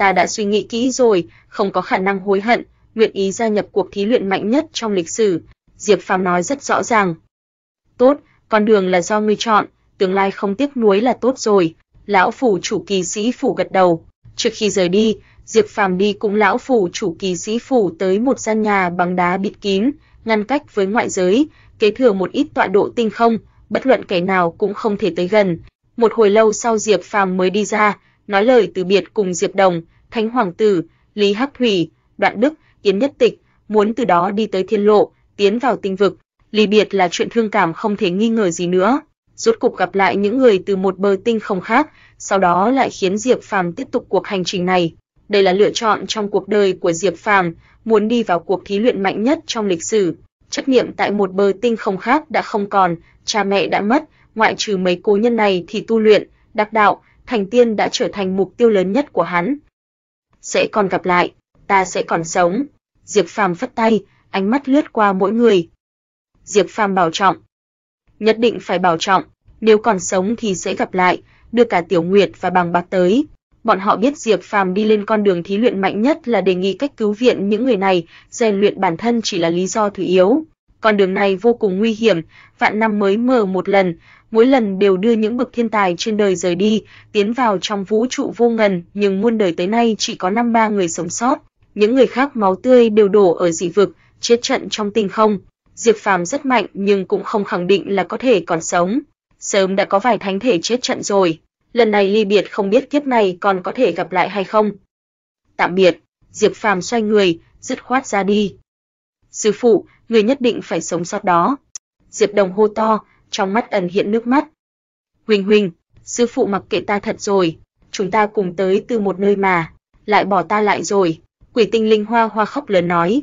ta đã suy nghĩ kỹ rồi, không có khả năng hối hận, nguyện ý gia nhập cuộc thí luyện mạnh nhất trong lịch sử, Diệp Phàm nói rất rõ ràng. Tốt, con đường là do ngươi chọn, tương lai không tiếc nuối là tốt rồi. Lão phủ chủ kỳ sĩ phủ gật đầu. Trước khi rời đi, Diệp Phàm đi cùng lão phủ chủ kỳ sĩ phủ tới một gian nhà bằng đá bịt kín, ngăn cách với ngoại giới, kế thừa một ít tọa độ tinh không, bất luận kẻ nào cũng không thể tới gần. Một hồi lâu sau Diệp Phàm mới đi ra, nói lời từ biệt cùng Diệp Đồng, Thánh Hoàng Tử, Lý Hắc Thủy, Đoạn Đức, Yến Nhất Tịch, muốn từ đó đi tới thiên lộ, tiến vào tinh vực. Lý biệt là chuyện thương cảm không thể nghi ngờ gì nữa. Rốt cục gặp lại những người từ một bờ tinh không khác, sau đó lại khiến Diệp Phàm tiếp tục cuộc hành trình này. Đây là lựa chọn trong cuộc đời của Diệp Phàm, muốn đi vào cuộc thí luyện mạnh nhất trong lịch sử. Trách nhiệm tại một bờ tinh không khác đã không còn, cha mẹ đã mất, ngoại trừ mấy cố nhân này thì tu luyện, đắc đạo, thành tiên đã trở thành mục tiêu lớn nhất của hắn. Sẽ còn gặp lại, ta sẽ còn sống. Diệp Phàm phất tay, ánh mắt lướt qua mỗi người. Diệp Phàm bảo trọng. Nhất định phải bảo trọng, nếu còn sống thì sẽ gặp lại, đưa cả Tiểu Nguyệt và Bằng Bạc tới. Bọn họ biết Diệp Phàm đi lên con đường thí luyện mạnh nhất là đề nghị cách cứu viện những người này, rèn luyện bản thân chỉ là lý do thứ yếu. Con đường này vô cùng nguy hiểm, vạn năm mới mở một lần, mỗi lần đều đưa những bậc thiên tài trên đời rời đi, tiến vào trong vũ trụ vô ngần, nhưng muôn đời tới nay chỉ có năm ba người sống sót, những người khác máu tươi đều đổ ở dị vực, chết trận trong tinh không. Diệp Phàm rất mạnh nhưng cũng không khẳng định là có thể còn sống, sớm đã có vài thánh thể chết trận rồi, lần này ly biệt không biết kiếp này còn có thể gặp lại hay không. Tạm biệt, Diệp Phàm xoay người, dứt khoát ra đi. Sư phụ, người nhất định phải sống sót đó. Diệp Đồng hô to, trong mắt ẩn hiện nước mắt. Huỳnh Huỳnh, sư phụ mặc kệ ta thật rồi, chúng ta cùng tới từ một nơi mà, lại bỏ ta lại rồi, quỷ tinh linh hoa hoa khóc lớn nói.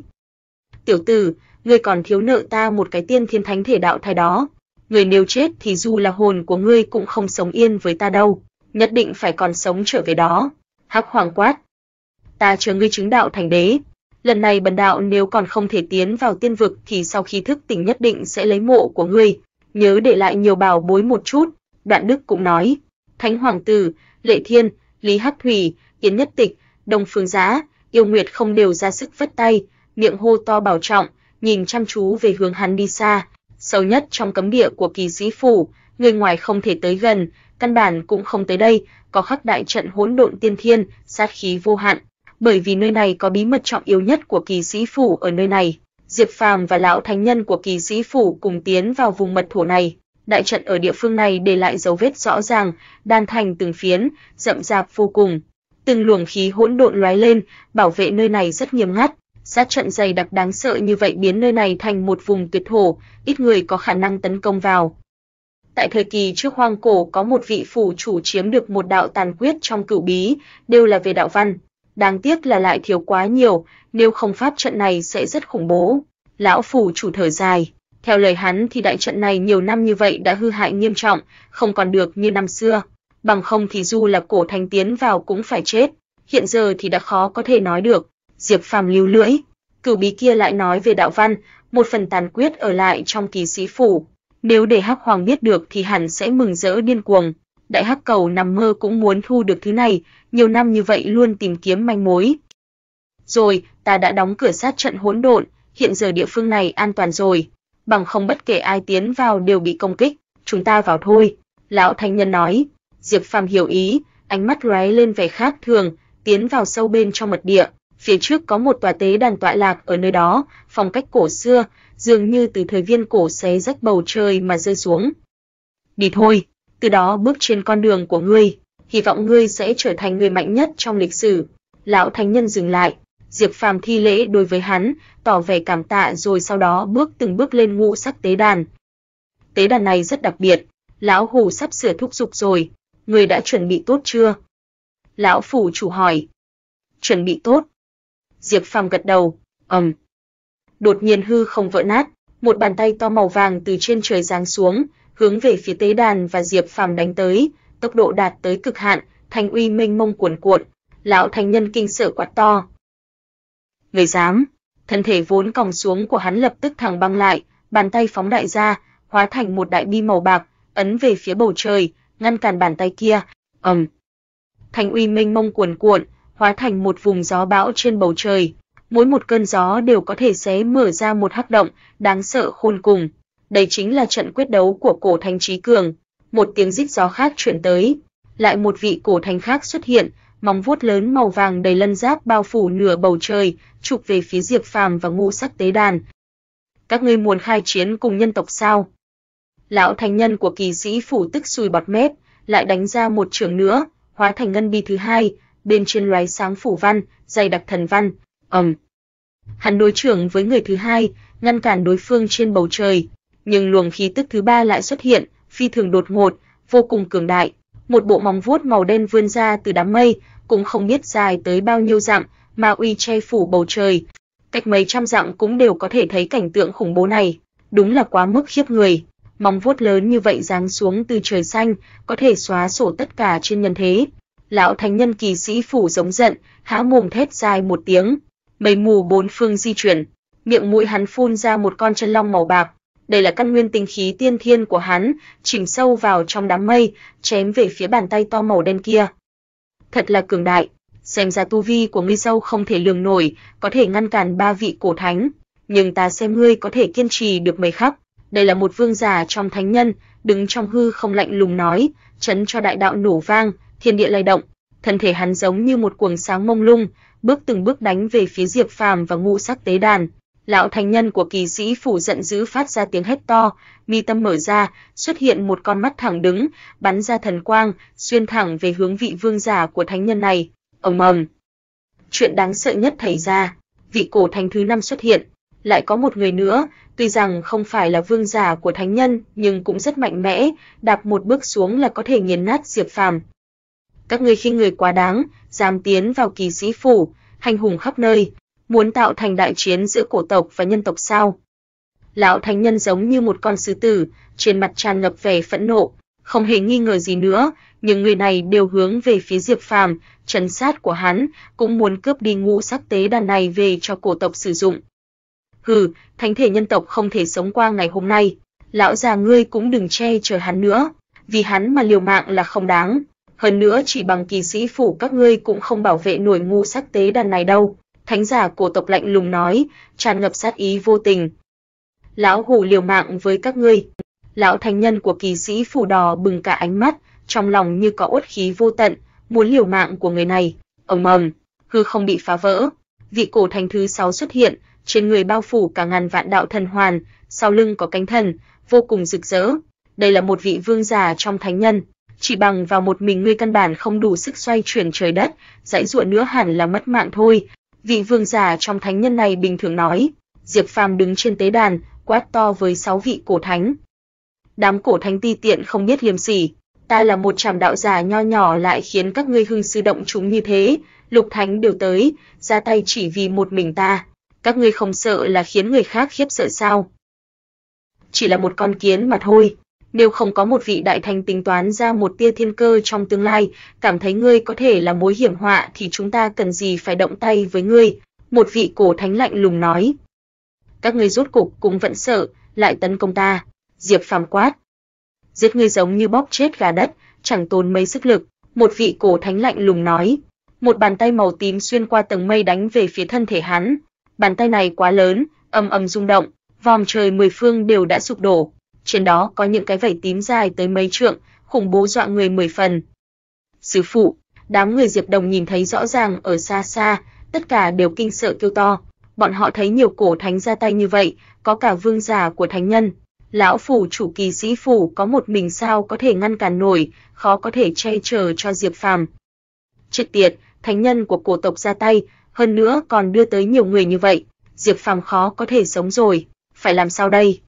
Tiểu tử, ngươi còn thiếu nợ ta một cái tiên thiên thánh thể đạo thai đó, ngươi nếu chết thì dù là hồn của ngươi cũng không sống yên với ta đâu, nhất định phải còn sống trở về đó. Hắc hoàng quát. Ta chờ ngươi chứng đạo thành đế. Lần này bần đạo nếu còn không thể tiến vào tiên vực thì sau khi thức tỉnh nhất định sẽ lấy mộ của ngươi, nhớ để lại nhiều bảo bối một chút, Đoạn Đức cũng nói, Thánh Hoàng Tử, Lệ Thiên, Lý Hắc Thủy, Kiến Nhất Tịch, Đồng Phương Giá, Yêu Nguyệt không đều ra sức vất tay, miệng hô to bảo trọng, nhìn chăm chú về hướng hắn đi xa. Sâu nhất trong cấm địa của kỳ sĩ phủ, người ngoài không thể tới gần, căn bản cũng không tới đây, có khắc đại trận hỗn độn tiên thiên, sát khí vô hạn. Bởi vì nơi này có bí mật trọng yếu nhất của kỳ sĩ phủ ở nơi này, Diệp Phàm và lão thánh nhân của Kỳ Sĩ phủ cùng tiến vào vùng mật thổ này. Đại trận ở địa phương này để lại dấu vết rõ ràng, đan thành từng phiến, rậm rạp vô cùng. Từng luồng khí hỗn độn lóe lên, bảo vệ nơi này rất nghiêm ngắt. Sát trận dày đặc đáng sợ như vậy biến nơi này thành một vùng tuyệt thổ, ít người có khả năng tấn công vào. Tại thời kỳ trước hoang cổ có một vị phủ chủ chiếm được một đạo tàn quyết trong cửu bí, đều là về đạo văn, đáng tiếc là lại thiếu quá nhiều, nếu không pháp trận này sẽ rất khủng bố. Lão phủ chủ thở dài, theo lời hắn thì đại trận này nhiều năm như vậy đã hư hại nghiêm trọng, không còn được như năm xưa, bằng không thì dù là cổ thành tiến vào cũng phải chết, hiện giờ thì đã khó có thể nói được. Diệp Phàm lưu lưỡi, cửu bí kia lại nói về đạo văn, một phần tàn quyết ở lại trong kỳ sĩ phủ, nếu để Hắc Hoàng biết được thì hẳn sẽ mừng rỡ điên cuồng đại hắc cầu nằm mơ cũng muốn thu được thứ này, nhiều năm như vậy luôn tìm kiếm manh mối. Rồi, ta đã đóng cửa sát trận hỗn độn, hiện giờ địa phương này an toàn rồi, bằng không bất kể ai tiến vào đều bị công kích, chúng ta vào thôi." Lão thanh nhân nói. Diệp Phàm hiểu ý, ánh mắt lóe lên vẻ khác thường, tiến vào sâu bên trong mật địa, phía trước có một tòa tế đàn tọa lạc ở nơi đó, phong cách cổ xưa, dường như từ thời viên cổ xé rách bầu trời mà rơi xuống. "Đi thôi." từ đó bước trên con đường của ngươi, hy vọng ngươi sẽ trở thành người mạnh nhất trong lịch sử." Lão thánh nhân dừng lại, Diệp Phàm thi lễ đối với hắn, tỏ vẻ cảm tạ rồi sau đó bước từng bước lên ngũ sắc tế đàn. Tế đàn này rất đặc biệt, lão hủ sắp sửa thúc dục rồi, người đã chuẩn bị tốt chưa? Lão phủ chủ hỏi. Chuẩn bị tốt. Diệp Phàm gật đầu, ầm. Đột nhiên hư không vỡ nát, một bàn tay to màu vàng từ trên trời giáng xuống, hướng về phía tế đàn và Diệp Phàm đánh tới, tốc độ đạt tới cực hạn, thanh uy mênh mông cuồn cuộn, lão thanh nhân kinh sợ quát to. Người dám? Thân thể vốn còng xuống của hắn lập tức thẳng băng lại, bàn tay phóng đại ra, hóa thành một đại bi màu bạc, ấn về phía bầu trời, ngăn cản bàn tay kia. Ầm. Um. Thanh uy mênh mông cuồn cuộn, hóa thành một vùng gió bão trên bầu trời, mỗi một cơn gió đều có thể xé mở ra một hắc động, đáng sợ khôn cùng. Đây chính là trận quyết đấu của cổ thành trí cường. Một tiếng rít gió khác chuyển tới, lại một vị cổ thành khác xuất hiện, móng vuốt lớn màu vàng đầy lân giáp bao phủ nửa bầu trời, chụp về phía Diệp Phàm và Ngũ Sắc Tế Đàn. Các ngươi muốn khai chiến cùng nhân tộc sao? Lão thành nhân của kỳ sĩ phủ tức sùi bọt mép, lại đánh ra một trường nữa, hóa thành ngân bi thứ hai, bên trên lóe sáng phủ văn, dày đặc thần văn, ầm. Hắn đối trưởng với người thứ hai, ngăn cản đối phương trên bầu trời, nhưng luồng khí tức thứ ba lại xuất hiện, phi thường đột ngột, vô cùng cường đại. Một bộ móng vuốt màu đen vươn ra từ đám mây, cũng không biết dài tới bao nhiêu dặm, mà uy che phủ bầu trời. Cách mấy trăm dặm cũng đều có thể thấy cảnh tượng khủng bố này, đúng là quá mức khiếp người. Móng vuốt lớn như vậy giáng xuống từ trời xanh, có thể xóa sổ tất cả trên nhân thế. Lão thánh nhân kỳ sĩ phủ giống giận, há mồm thét dài một tiếng, mây mù bốn phương di chuyển, miệng mũi hắn phun ra một con chân long màu bạc, đây là căn nguyên tinh khí tiên thiên của hắn, chìm sâu vào trong đám mây, chém về phía bàn tay to màu đen kia. Thật là cường đại, xem ra tu vi của ngươi sâu không thể lường nổi, có thể ngăn cản ba vị cổ thánh, nhưng ta xem ngươi có thể kiên trì được mấy khắc. Đây là một vương giả trong thánh nhân, đứng trong hư không lạnh lùng nói, chấn cho đại đạo nổ vang, thiên địa lay động, thân thể hắn giống như một cuồng sáng mông lung, bước từng bước đánh về phía Diệp Phàm và ngũ sắc tế đàn, Lão thành nhân của kỳ sĩ phủ giận dữ phát ra tiếng hét to, mi tâm mở ra, xuất hiện một con mắt thẳng đứng, bắn ra thần quang, xuyên thẳng về hướng vị vương giả của thánh nhân này. Ông ầm. Chuyện đáng sợ nhất xảy ra, vị cổ thánh thứ năm xuất hiện, lại có một người nữa, tuy rằng không phải là vương giả của thánh nhân, nhưng cũng rất mạnh mẽ, đạp một bước xuống là có thể nghiền nát Diệp Phàm. Các ngươi khi người quá đáng, dám tiến vào kỳ sĩ phủ, hành hùng khắp nơi, muốn tạo thành đại chiến giữa cổ tộc và nhân tộc sao? Lão thánh nhân giống như một con sư tử, trên mặt tràn ngập vẻ phẫn nộ, không hề nghi ngờ gì nữa, những người này đều hướng về phía Diệp Phàm, trấn sát của hắn, cũng muốn cướp đi ngũ sắc tế đàn này về cho cổ tộc sử dụng. Hừ, thánh thể nhân tộc không thể sống qua ngày hôm nay, lão già ngươi cũng đừng che chở hắn nữa, vì hắn mà liều mạng là không đáng, hơn nữa chỉ bằng kỳ sĩ phủ các ngươi cũng không bảo vệ nổi ngũ sắc tế đàn này đâu thánh giả của tộc lạnh lùng nói, tràn ngập sát ý vô tình. Lão hủ liều mạng với các ngươi. Lão thánh nhân của kỳ sĩ phủ đỏ bừng cả ánh mắt, trong lòng như có uất khí vô tận, muốn liều mạng của người này. Ầm ầm, hư không bị phá vỡ. Vị cổ thành thứ sáu xuất hiện, trên người bao phủ cả ngàn vạn đạo thần hoàn, sau lưng có cánh thần, vô cùng rực rỡ. Đây là một vị vương giả trong thánh nhân, chỉ bằng vào một mình ngươi căn bản không đủ sức xoay chuyển trời đất, dãy dụa nữa hẳn là mất mạng thôi, vị vương giả trong thánh nhân này bình thường nói. Diệp Phàm đứng trên tế đàn, quát to với sáu vị cổ thánh. Đám cổ thánh ti tiện không biết liêm sỉ, ta là một trảm đạo giả nho nhỏ lại khiến các ngươi hưng sư động chúng như thế, lục thánh đều tới, ra tay chỉ vì một mình ta, các ngươi không sợ là khiến người khác khiếp sợ sao? Chỉ là một con kiến mà thôi, nếu không có một vị đại thành tính toán ra một tia thiên cơ trong tương lai, cảm thấy ngươi có thể là mối hiểm họa thì chúng ta cần gì phải động tay với ngươi, một vị cổ thánh lạnh lùng nói. Các ngươi rốt cục cũng vẫn sợ, lại tấn công ta, Diệp Phàm quát. Giết ngươi giống như bóp chết gà đất, chẳng tốn mấy sức lực, một vị cổ thánh lạnh lùng nói. Một bàn tay màu tím xuyên qua tầng mây đánh về phía thân thể hắn, bàn tay này quá lớn, âm âm rung động, vòm trời mười phương đều đã sụp đổ, trên đó có những cái vảy tím dài tới mấy trượng, khủng bố dọa người mười phần. Sư phụ, đám người Diệp Đồng nhìn thấy rõ ràng ở xa xa, tất cả đều kinh sợ kêu to. Bọn họ thấy nhiều cổ thánh ra tay như vậy, có cả vương giả của thánh nhân. Lão phủ chủ kỳ sĩ phủ có một mình sao có thể ngăn cản nổi, khó có thể che chở cho Diệp Phàm. Chết tiệt, thánh nhân của cổ tộc ra tay, hơn nữa còn đưa tới nhiều người như vậy, Diệp Phàm khó có thể sống rồi, phải làm sao đây?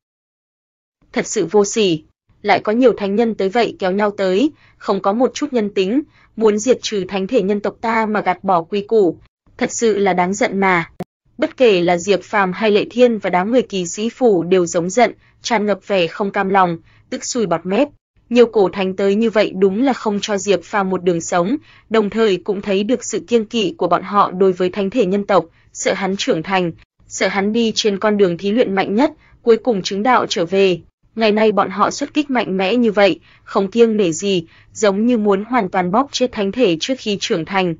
thật sự vô sỉ. Lại có nhiều thánh nhân tới vậy kéo nhau tới, không có một chút nhân tính, muốn diệt trừ thánh thể nhân tộc ta mà gạt bỏ quy củ, thật sự là đáng giận mà. Bất kể là Diệp Phàm hay Lệ Thiên và đám người kỳ sĩ phủ đều giống giận, tràn ngập vẻ không cam lòng, tức sùi bọt mép. Nhiều cổ thánh tới như vậy đúng là không cho Diệp Phàm một đường sống, đồng thời cũng thấy được sự kiêng kỵ của bọn họ đối với thánh thể nhân tộc, sợ hắn trưởng thành, sợ hắn đi trên con đường thí luyện mạnh nhất, cuối cùng chứng đạo trở về, Ngày nay bọn họ xuất kích mạnh mẽ như vậy, không kiêng nể gì, giống như muốn hoàn toàn bóc chết thánh thể trước khi trưởng thành.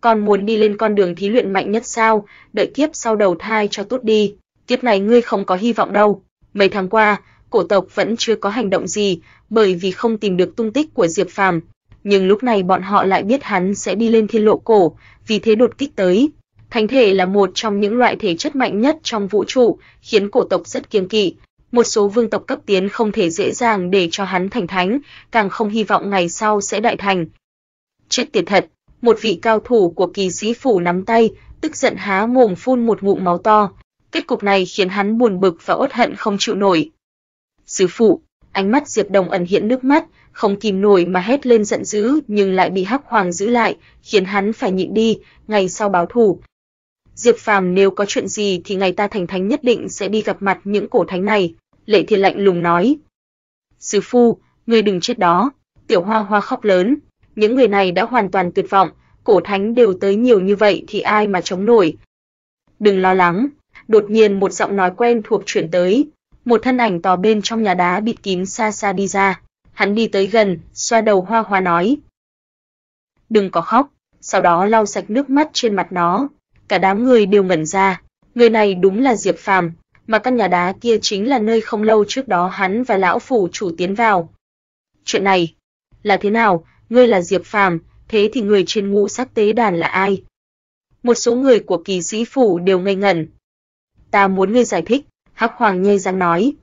Còn muốn đi lên con đường thí luyện mạnh nhất sao, đợi kiếp sau đầu thai cho tốt đi, kiếp này ngươi không có hy vọng đâu. Mấy tháng qua, cổ tộc vẫn chưa có hành động gì, bởi vì không tìm được tung tích của Diệp Phàm, nhưng lúc này bọn họ lại biết hắn sẽ đi lên thiên lộ cổ, vì thế đột kích tới. Thánh thể là một trong những loại thể chất mạnh nhất trong vũ trụ, khiến cổ tộc rất kiêng kỵ, một số vương tộc cấp tiến không thể dễ dàng để cho hắn thành thánh, càng không hy vọng ngày sau sẽ đại thành. Chết tiệt thật, một vị cao thủ của kỳ sĩ phủ nắm tay, tức giận há mồm phun một ngụm máu to. Kết cục này khiến hắn buồn bực và uất hận không chịu nổi. Sư phụ, ánh mắt Diệp Đồng ẩn hiện nước mắt, không kìm nổi mà hét lên giận dữ nhưng lại bị Hắc Hoàng giữ lại, khiến hắn phải nhịn đi, ngày sau báo thù. Diệp Phàm nếu có chuyện gì thì ngày ta thành thánh nhất định sẽ đi gặp mặt những cổ thánh này. Lệ Thiên lạnh lùng nói. Sư phụ, ngươi đừng chết đó. Tiểu Hoa Hoa khóc lớn. Những người này đã hoàn toàn tuyệt vọng. Cổ thánh đều tới nhiều như vậy thì ai mà chống nổi. Đừng lo lắng. Đột nhiên một giọng nói quen thuộc chuyển tới. Một thân ảnh tò bên trong nhà đá bịt kín xa xa đi ra. Hắn đi tới gần, xoa đầu Hoa Hoa nói. Đừng có khóc. Sau đó lau sạch nước mắt trên mặt nó. Cả đám người đều ngẩn ra. Người này đúng là Diệp Phàm, mà căn nhà đá kia chính là nơi không lâu trước đó hắn và lão phủ chủ tiến vào. Chuyện này là thế nào? Ngươi là Diệp Phàm, thế thì người trên ngũ sắc tế đàn là ai? Một số người của kỳ sĩ phủ đều ngây ngẩn. Ta muốn ngươi giải thích, Hắc Hoàng Nhây răng nói.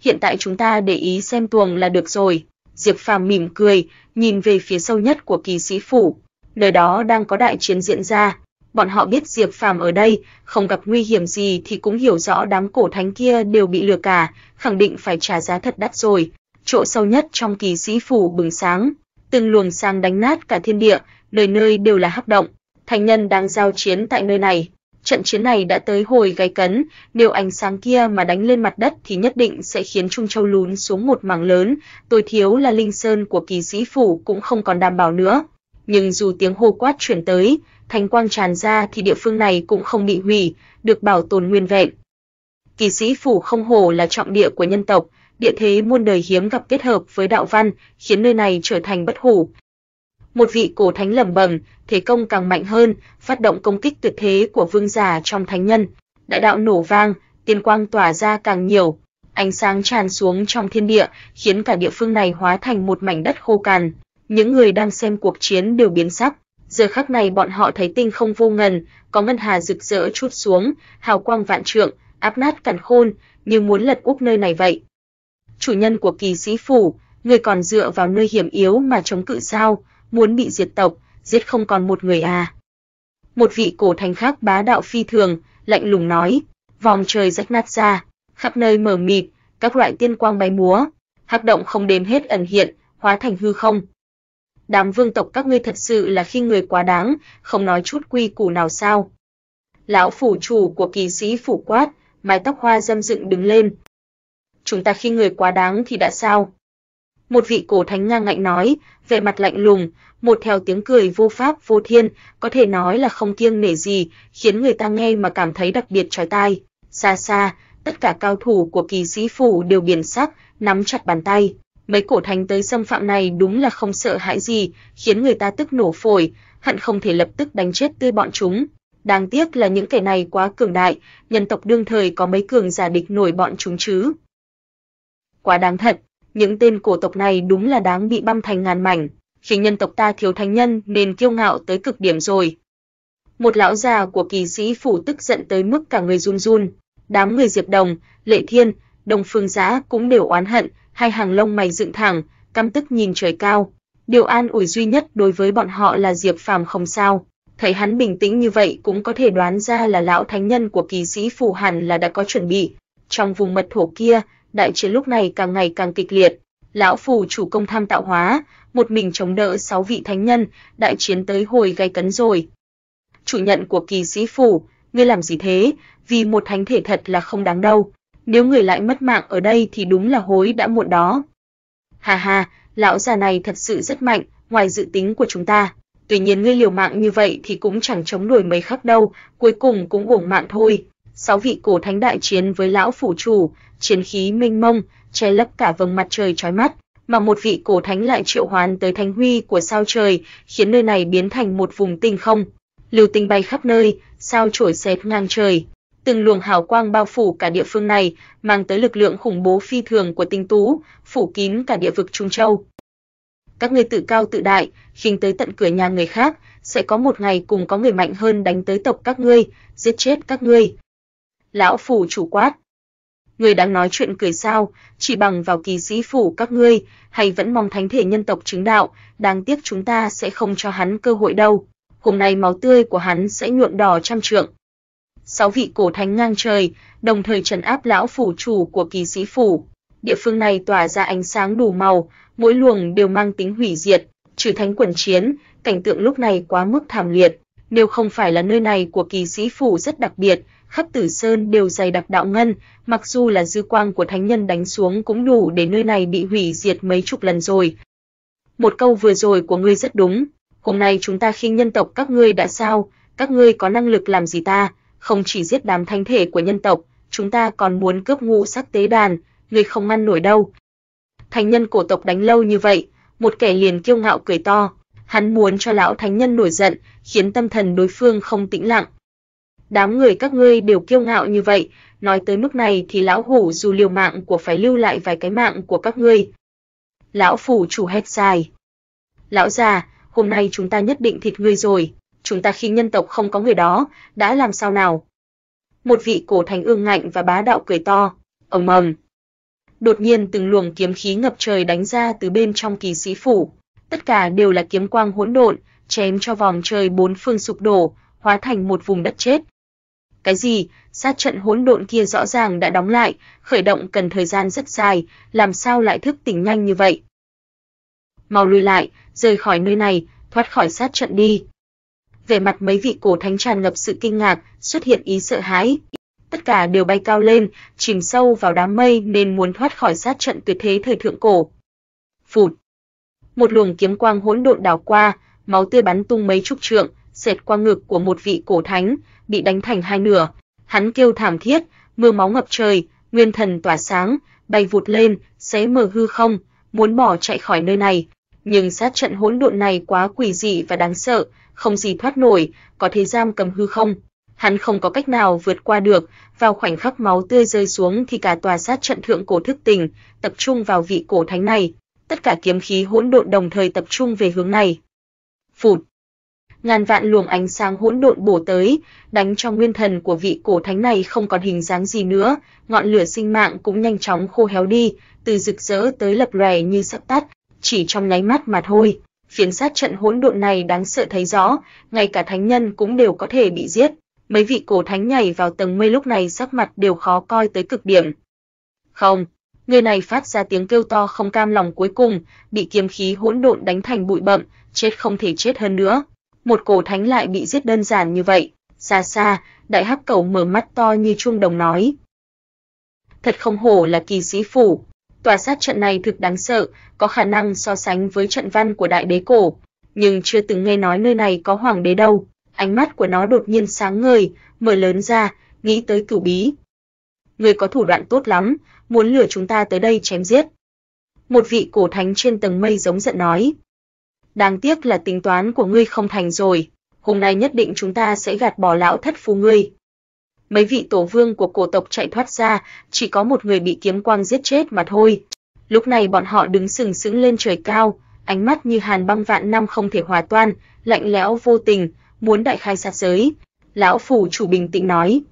Hiện tại chúng ta để ý xem tuồng là được rồi. Diệp Phàm mỉm cười, nhìn về phía sâu nhất của kỳ sĩ phủ, nơi đó đang có đại chiến diễn ra, bọn họ biết Diệp Phàm ở đây, không gặp nguy hiểm gì thì cũng hiểu rõ đám cổ thánh kia đều bị lừa cả, khẳng định phải trả giá thật đắt rồi. Chỗ sâu nhất trong kỳ sĩ phủ bừng sáng, từng luồng sáng đánh nát cả thiên địa, nơi nơi đều là hấp động. Thánh nhân đang giao chiến tại nơi này. Trận chiến này đã tới hồi gáy cấn, nếu ánh sáng kia mà đánh lên mặt đất thì nhất định sẽ khiến Trung Châu lún xuống một mảng lớn, tôi thiếu là linh sơn của kỳ sĩ phủ cũng không còn đảm bảo nữa. Nhưng dù tiếng hô quát chuyển tới, thánh quang tràn ra thì địa phương này cũng không bị hủy, được bảo tồn nguyên vẹn. Kỳ sĩ phủ không hổ là trọng địa của nhân tộc, địa thế muôn đời hiếm gặp kết hợp với đạo văn, khiến nơi này trở thành bất hủ. Một vị cổ thánh lẩm bẩm, thế công càng mạnh hơn, phát động công kích tuyệt thế của vương giả trong thánh nhân. Đại đạo nổ vang, tiên quang tỏa ra càng nhiều, ánh sáng tràn xuống trong thiên địa, khiến cả địa phương này hóa thành một mảnh đất khô cằn. Những người đang xem cuộc chiến đều biến sắc. Giờ khắc này bọn họ thấy tinh không vô ngần, có ngân hà rực rỡ chút xuống, hào quang vạn trượng, áp nát cản khôn, như muốn lật úp nơi này vậy. Chủ nhân của kỳ sĩ phủ, người còn dựa vào nơi hiểm yếu mà chống cự sao, muốn bị diệt tộc, giết không còn một người à. Một vị cổ thành khác bá đạo phi thường, lạnh lùng nói, vòng trời rách nát ra, khắp nơi mờ mịt, các loại tiên quang bay múa, hắc động không đếm hết ẩn hiện, hóa thành hư không, đám vương tộc các ngươi thật sự là khi người quá đáng, không nói chút quy củ nào sao? Lão phủ chủ của kỳ sĩ phủ quát, mái tóc hoa dâm dựng đứng lên. Chúng ta khi người quá đáng thì đã sao? Một vị cổ thánh ngang ngạnh nói, vẻ mặt lạnh lùng, một theo tiếng cười vô pháp vô thiên, có thể nói là không kiêng nể gì, khiến người ta nghe mà cảm thấy đặc biệt chói tai. Xa xa, tất cả cao thủ của kỳ sĩ phủ đều biển sắc, nắm chặt bàn tay. Mấy cổ thánh tới xâm phạm này đúng là không sợ hãi gì, khiến người ta tức nổ phổi, hận không thể lập tức đánh chết tươi bọn chúng. Đáng tiếc là những kẻ này quá cường đại, nhân tộc đương thời có mấy cường giả địch nổi bọn chúng chứ. Quá đáng thật, những tên cổ tộc này đúng là đáng bị băm thành ngàn mảnh, Khi nhân tộc ta thiếu thánh nhân nên kiêu ngạo tới cực điểm rồi. Một lão già của kỳ sĩ phủ tức giận tới mức cả người run run, đám người Diệp Đồng, Lệ Thiên, Đồng Phương Giã cũng đều oán hận, hai hàng lông mày dựng thẳng, căm tức nhìn trời cao. Điều an ủi duy nhất đối với bọn họ là Diệp Phàm không sao, thấy hắn bình tĩnh như vậy cũng có thể đoán ra là lão thánh nhân của kỳ sĩ phù hẳn là đã có chuẩn bị. Trong vùng mật thổ kia, đại chiến lúc này càng ngày càng kịch liệt, lão phù chủ công tham tạo hóa, một mình chống đỡ sáu vị thánh nhân, đại chiến tới hồi gay cấn rồi. Chủ nhận của kỳ sĩ phủ, ngươi làm gì thế, vì một thánh thể thật là không đáng đâu nếu người lại mất mạng ở đây thì đúng là hối đã muộn đó. Hà hà, lão già này thật sự rất mạnh, ngoài dự tính của chúng ta. Tuy nhiên ngươi liều mạng như vậy thì cũng chẳng chống nổi mấy khắc đâu, cuối cùng cũng uổng mạng thôi. Sáu vị cổ thánh đại chiến với lão phủ chủ, chiến khí mênh mông, che lấp cả vầng mặt trời chói mắt, mà một vị cổ thánh lại triệu hoán tới thánh huy của sao trời, khiến nơi này biến thành một vùng tinh không. Lưu tinh bay khắp nơi, sao chổi xẹt ngang trời, từng luồng hào quang bao phủ cả địa phương này, mang tới lực lượng khủng bố phi thường của tinh tú, phủ kín cả địa vực Trung Châu. Các ngươi tự cao tự đại, khinh tới tận cửa nhà người khác, sẽ có một ngày cùng có người mạnh hơn đánh tới tộc các ngươi, giết chết các ngươi. Lão phủ chủ quát. Người đang nói chuyện cười sao, chỉ bằng vào kỳ sĩ phủ các ngươi, hay vẫn mong thánh thể nhân tộc chứng đạo, đáng tiếc chúng ta sẽ không cho hắn cơ hội đâu. Hôm nay máu tươi của hắn sẽ nhuộm đỏ trăm trượng sáu vị cổ thánh ngang trời, đồng thời trấn áp lão phủ chủ của kỳ sĩ phủ. Địa phương này tỏa ra ánh sáng đủ màu, mỗi luồng đều mang tính hủy diệt, trừ thánh quần chiến, cảnh tượng lúc này quá mức thảm liệt. Nếu không phải là nơi này của kỳ sĩ phủ rất đặc biệt, khắp tử sơn đều dày đặc đạo ngân, mặc dù là dư quang của thánh nhân đánh xuống cũng đủ để nơi này bị hủy diệt mấy chục lần rồi. Một câu vừa rồi của ngươi rất đúng, hôm nay chúng ta khinh nhân tộc các ngươi đã sao, các ngươi có năng lực làm gì ta, không chỉ giết đám thánh thể của nhân tộc, chúng ta còn muốn cướp ngũ sắc tế đàn, ngươi không ngăn nổi đâu. Thánh nhân cổ tộc đánh lâu như vậy, một kẻ liền kiêu ngạo cười to, hắn muốn cho lão thánh nhân nổi giận, khiến tâm thần đối phương không tĩnh lặng. Đám người các ngươi đều kiêu ngạo như vậy, nói tới mức này thì lão hủ dù liều mạng của phải lưu lại vài cái mạng của các ngươi. Lão phủ chủ hét dài. Lão già, hôm nay chúng ta nhất định thịt ngươi rồi chúng ta khi nhân tộc không có người đó, đã làm sao nào? Một vị cổ thành ương ngạnh và bá đạo cười to, ầm ầm. Đột nhiên từng luồng kiếm khí ngập trời đánh ra từ bên trong kỳ sĩ phủ, tất cả đều là kiếm quang hỗn độn, chém cho vòng trời bốn phương sụp đổ, hóa thành một vùng đất chết. Cái gì? Sát trận hỗn độn kia rõ ràng đã đóng lại, khởi động cần thời gian rất dài, làm sao lại thức tỉnh nhanh như vậy? Mau lui lại, rời khỏi nơi này, thoát khỏi sát trận đi. Vẻ mặt mấy vị cổ thánh tràn ngập sự kinh ngạc, xuất hiện ý sợ hãi. Tất cả đều bay cao lên, chìm sâu vào đám mây nên muốn thoát khỏi sát trận tuyệt thế thời thượng cổ. Phụt. Một luồng kiếm quang hỗn độn đảo qua, máu tươi bắn tung mấy chục trượng, xẹt qua ngực của một vị cổ thánh, bị đánh thành hai nửa. Hắn kêu thảm thiết, mưa máu ngập trời, nguyên thần tỏa sáng, bay vụt lên, xé mờ hư không, muốn bỏ chạy khỏi nơi này, nhưng sát trận hỗn độn này quá quỷ dị và đáng sợ, không gì thoát nổi, có thể giam cầm hư không. Hắn không có cách nào vượt qua được, vào khoảnh khắc máu tươi rơi xuống thì cả tòa sát trận thượng cổ thức tỉnh, tập trung vào vị cổ thánh này, tất cả kiếm khí hỗn độn đồng thời tập trung về hướng này. Phụt. Ngàn vạn luồng ánh sáng hỗn độn bổ tới, đánh cho nguyên thần của vị cổ thánh này không còn hình dáng gì nữa, ngọn lửa sinh mạng cũng nhanh chóng khô héo đi, từ rực rỡ tới lập lòe như sắp tắt, chỉ trong nháy mắt mà thôi. Phiến sát trận hỗn độn này đáng sợ thấy rõ, ngay cả thánh nhân cũng đều có thể bị giết. Mấy vị cổ thánh nhảy vào tầng mây lúc này sắc mặt đều khó coi tới cực điểm. Không, người này phát ra tiếng kêu to không cam lòng cuối cùng, bị kiếm khí hỗn độn đánh thành bụi bậm, chết không thể chết hơn nữa. Một cổ thánh lại bị giết đơn giản như vậy, xa xa, đại hắc cầu mở mắt to như chuông đồng nói. Thật không hổ là kỳ sĩ phủ, Tòa sát trận này thực đáng sợ, có khả năng so sánh với trận văn của đại đế cổ, nhưng chưa từng nghe nói nơi này có hoàng đế đâu. Ánh mắt của nó đột nhiên sáng ngời, mở lớn ra, nghĩ tới cửu bí. Người có thủ đoạn tốt lắm, muốn lừa chúng ta tới đây chém giết. Một vị cổ thánh trên tầng mây giống giận nói. Đáng tiếc là tính toán của ngươi không thành rồi, hôm nay nhất định chúng ta sẽ gạt bỏ lão thất phu ngươi, mấy vị tổ vương của cổ tộc chạy thoát ra, chỉ có một người bị kiếm quang giết chết mà thôi. Lúc này bọn họ đứng sừng sững lên trời cao, ánh mắt như hàn băng vạn năm không thể hòa tan, lạnh lẽo vô tình, muốn đại khai sát giới. Lão phủ chủ bình tĩnh nói: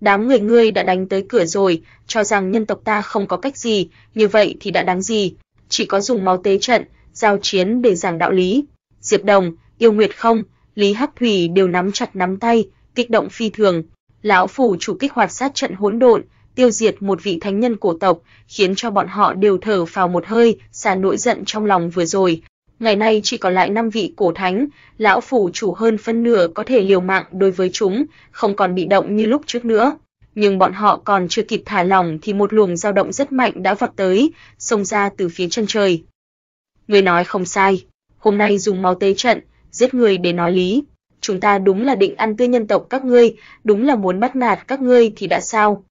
"Đám người ngươi đã đánh tới cửa rồi, cho rằng nhân tộc ta không có cách gì, như vậy thì đã đáng gì, chỉ có dùng máu tế trận, giao chiến để giảng đạo lý." Diệp Đồng, Yêu Nguyệt không, Lý Hắc Thủy đều nắm chặt nắm tay, kích động phi thường, lão phủ chủ kích hoạt sát trận hỗn độn, tiêu diệt một vị thánh nhân cổ tộc, khiến cho bọn họ đều thở phào một hơi, xả nỗi giận trong lòng vừa rồi. Ngày nay chỉ còn lại 5 vị cổ thánh, lão phủ chủ hơn phân nửa có thể liều mạng đối với chúng, không còn bị động như lúc trước nữa. Nhưng bọn họ còn chưa kịp thả lỏng thì một luồng dao động rất mạnh đã vọt tới, xông ra từ phía chân trời. Người nói không sai, hôm nay dùng máu tế trận, giết người để nói lý, chúng ta đúng là định ăn tươi nhân tộc các ngươi, đúng là muốn bắt nạt các ngươi thì đã sao?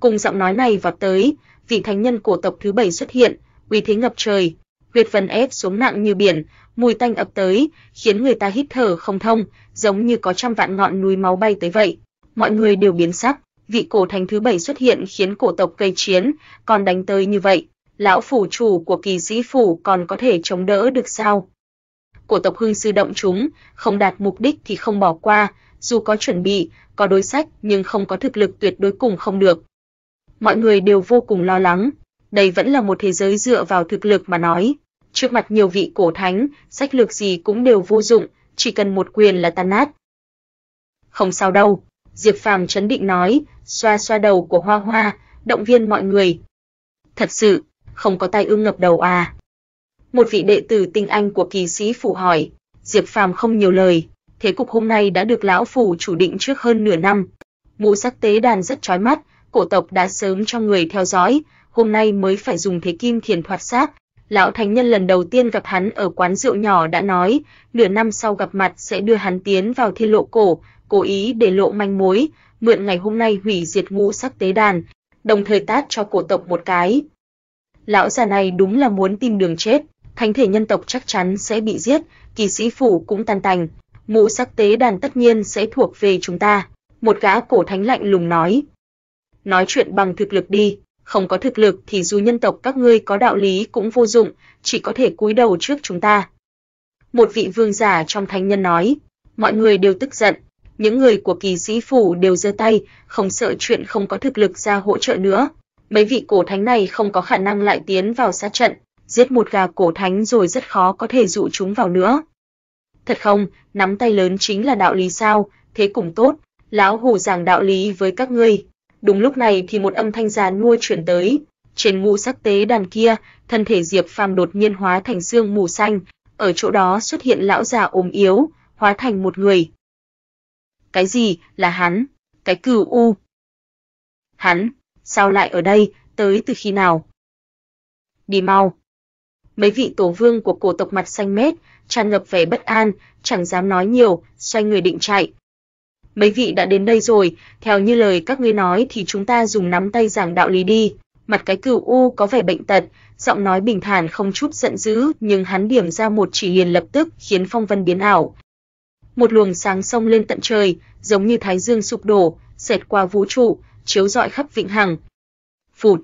Cùng giọng nói này vọt tới, vị thánh nhân cổ tộc thứ bảy xuất hiện, uy thế ngập trời, huyệt phần ép xuống nặng như biển, mùi tanh ập tới, khiến người ta hít thở không thông, giống như có trăm vạn ngọn núi máu bay tới vậy. Mọi người đều biến sắc, vị cổ thánh thứ bảy xuất hiện khiến cổ tộc gây chiến, còn đánh tới như vậy, lão phủ chủ của kỳ sĩ phủ còn có thể chống đỡ được sao? của tộc Hưng sư động chúng, không đạt mục đích thì không bỏ qua, dù có chuẩn bị, có đối sách nhưng không có thực lực tuyệt đối cùng không được. Mọi người đều vô cùng lo lắng, đây vẫn là một thế giới dựa vào thực lực mà nói, trước mặt nhiều vị cổ thánh, sách lược gì cũng đều vô dụng, chỉ cần một quyền là tan nát. Không sao đâu, Diệp Phàm Trấn định nói, xoa xoa đầu của Hoa Hoa, động viên mọi người. Thật sự, không có tai ương ngập đầu à? Một vị đệ tử tinh anh của kỳ sĩ phủ hỏi, Diệp Phàm không nhiều lời, thế cục hôm nay đã được lão phủ chủ định trước hơn nửa năm. Mũ sắc tế đàn rất chói mắt, cổ tộc đã sớm cho người theo dõi, hôm nay mới phải dùng thế kim thiền thoát xác. Lão thánh nhân lần đầu tiên gặp hắn ở quán rượu nhỏ đã nói, nửa năm sau gặp mặt sẽ đưa hắn tiến vào thiên lộ cổ, cố ý để lộ manh mối, mượn ngày hôm nay hủy diệt ngũ sắc tế đàn, đồng thời tát cho cổ tộc một cái. Lão già này đúng là muốn tìm đường chết thánh thể nhân tộc chắc chắn sẽ bị giết, kỳ sĩ phủ cũng tan tành, mũ sắc tế đàn tất nhiên sẽ thuộc về chúng ta." Một gã cổ thánh lạnh lùng nói. "Nói chuyện bằng thực lực đi, không có thực lực thì dù nhân tộc các ngươi có đạo lý cũng vô dụng, chỉ có thể cúi đầu trước chúng ta." Một vị vương giả trong thánh nhân nói, mọi người đều tức giận, những người của kỳ sĩ phủ đều giơ tay, không sợ chuyện không có thực lực ra hỗ trợ nữa. Mấy vị cổ thánh này không có khả năng lại tiến vào sát trận, giết một gà cổ thánh rồi rất khó có thể dụ chúng vào nữa. Thật không, nắm tay lớn chính là đạo lý sao, thế cũng tốt, lão hủ giảng đạo lý với các ngươi. Đúng lúc này thì một âm thanh giàn nua chuyển tới, trên ngũ sắc tế đàn kia, thân thể Diệp Phàm đột nhiên hóa thành xương mù xanh, ở chỗ đó xuất hiện lão già ốm yếu, hóa thành một người. Cái gì? Là hắn? Cái cừu u? Hắn? Sao lại ở đây? Tới từ khi nào? Đi mau, Mấy vị tổ vương của cổ tộc mặt xanh mét, tràn ngập vẻ bất an, chẳng dám nói nhiều, xoay người định chạy. Mấy vị đã đến đây rồi, theo như lời các ngươi nói thì chúng ta dùng nắm tay giảng đạo lý đi. Mặt cái cửu u có vẻ bệnh tật, giọng nói bình thản không chút giận dữ, nhưng hắn điểm ra một chỉ liền lập tức khiến phong vân biến ảo. Một luồng sáng sông lên tận trời, giống như thái dương sụp đổ, xẹt qua vũ trụ, chiếu rọi khắp vĩnh hằng. Phụt.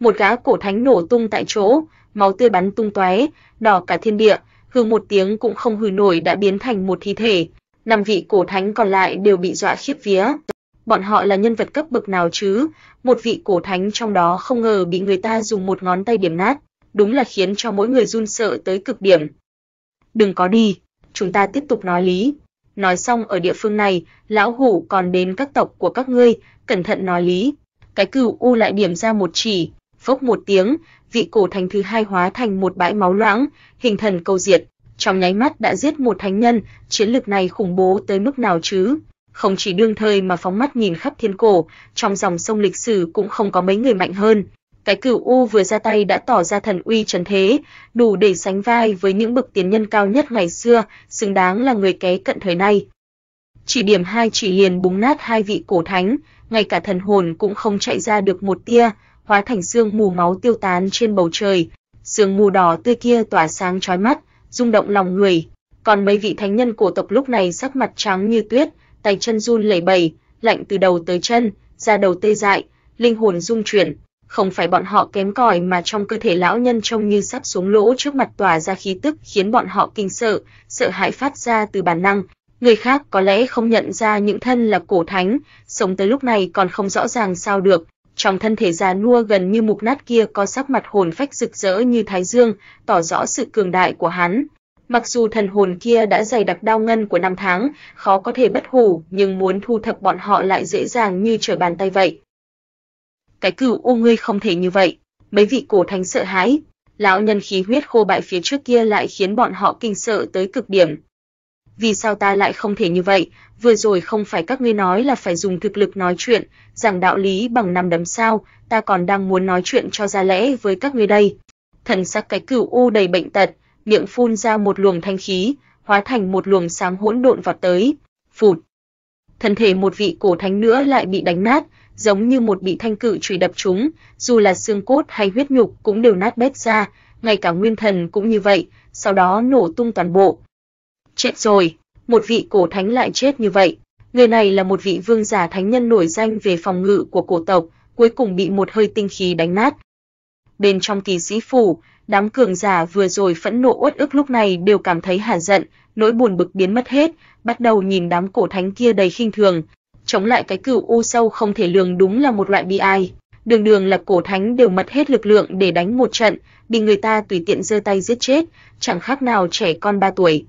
Một gã cổ thánh nổ tung tại chỗ, máu tươi bắn tung tóe, đỏ cả thiên địa, hừ một tiếng cũng không hừ nổi đã biến thành một thi thể. Năm vị cổ thánh còn lại đều bị dọa khiếp vía. Bọn họ là nhân vật cấp bậc nào chứ? Một vị cổ thánh trong đó không ngờ bị người ta dùng một ngón tay điểm nát, đúng là khiến cho mỗi người run sợ tới cực điểm. Đừng có đi, chúng ta tiếp tục nói lý. Nói xong ở địa phương này, lão hủ còn đến các tộc của các ngươi, cẩn thận nói lý. Cái cừu u lại điểm ra một chỉ, phốc một tiếng, vị cổ thành thứ hai hóa thành một bãi máu loãng, hình thần câu diệt, trong nháy mắt đã giết một thánh nhân, chiến lực này khủng bố tới mức nào chứ? Không chỉ đương thời mà phóng mắt nhìn khắp thiên cổ, trong dòng sông lịch sử cũng không có mấy người mạnh hơn. Cái cửu U vừa ra tay đã tỏ ra thần uy trần thế, đủ để sánh vai với những bậc tiến nhân cao nhất ngày xưa, xứng đáng là người ké cận thời nay. Chỉ điểm hai chỉ liền búng nát hai vị cổ thánh, ngay cả thần hồn cũng không chạy ra được một tia, hóa thành sương mù máu tiêu tán trên bầu trời, sương mù đỏ tươi kia tỏa sáng chói mắt, rung động lòng người. Còn mấy vị thánh nhân cổ tộc lúc này sắc mặt trắng như tuyết, tay chân run lẩy bẩy, lạnh từ đầu tới chân, da đầu tê dại, linh hồn rung chuyển, không phải bọn họ kém cỏi mà trong cơ thể lão nhân trông như sắp xuống lỗ trước mặt tỏa ra khí tức khiến bọn họ kinh sợ, sợ hãi phát ra từ bản năng. Người khác có lẽ không nhận ra những thân là cổ thánh, sống tới lúc này còn không rõ ràng sao được, trong thân thể già nua gần như mục nát kia có sắc mặt hồn phách rực rỡ như thái dương, tỏ rõ sự cường đại của hắn. Mặc dù thần hồn kia đã dày đặc đau ngân của năm tháng, khó có thể bất hủ, nhưng muốn thu thập bọn họ lại dễ dàng như trở bàn tay vậy. Cái cửu u ngươi không thể như vậy, mấy vị cổ thánh sợ hãi, lão nhân khí huyết khô bại phía trước kia lại khiến bọn họ kinh sợ tới cực điểm, vì sao ta lại không thể như vậy? Vừa rồi không phải các ngươi nói là phải dùng thực lực nói chuyện, rằng đạo lý bằng năm đấm sao? Ta còn đang muốn nói chuyện cho ra lẽ với các ngươi đây." Thần sắc cái cửu u đầy bệnh tật, miệng phun ra một luồng thanh khí, hóa thành một luồng sáng hỗn độn vọt tới. Phụt. Thân thể một vị cổ thánh nữa lại bị đánh nát, giống như một bị thanh cự chùy đập trúng, dù là xương cốt hay huyết nhục cũng đều nát bét ra, ngay cả nguyên thần cũng như vậy, sau đó nổ tung toàn bộ, Chết rồi, một vị cổ thánh lại chết như vậy. Người này là một vị vương giả thánh nhân nổi danh về phòng ngự của cổ tộc, cuối cùng bị một hơi tinh khí đánh nát. Bên trong kỳ sĩ phủ, đám cường giả vừa rồi phẫn nộ uất ức lúc này đều cảm thấy hả giận, nỗi buồn bực biến mất hết, bắt đầu nhìn đám cổ thánh kia đầy khinh thường. Chống lại cái cửu u sâu không thể lường đúng là một loại bi ai. Đường đường là cổ thánh đều mất hết lực lượng để đánh một trận, bị người ta tùy tiện giơ tay giết chết, chẳng khác nào trẻ con 3 tuổi.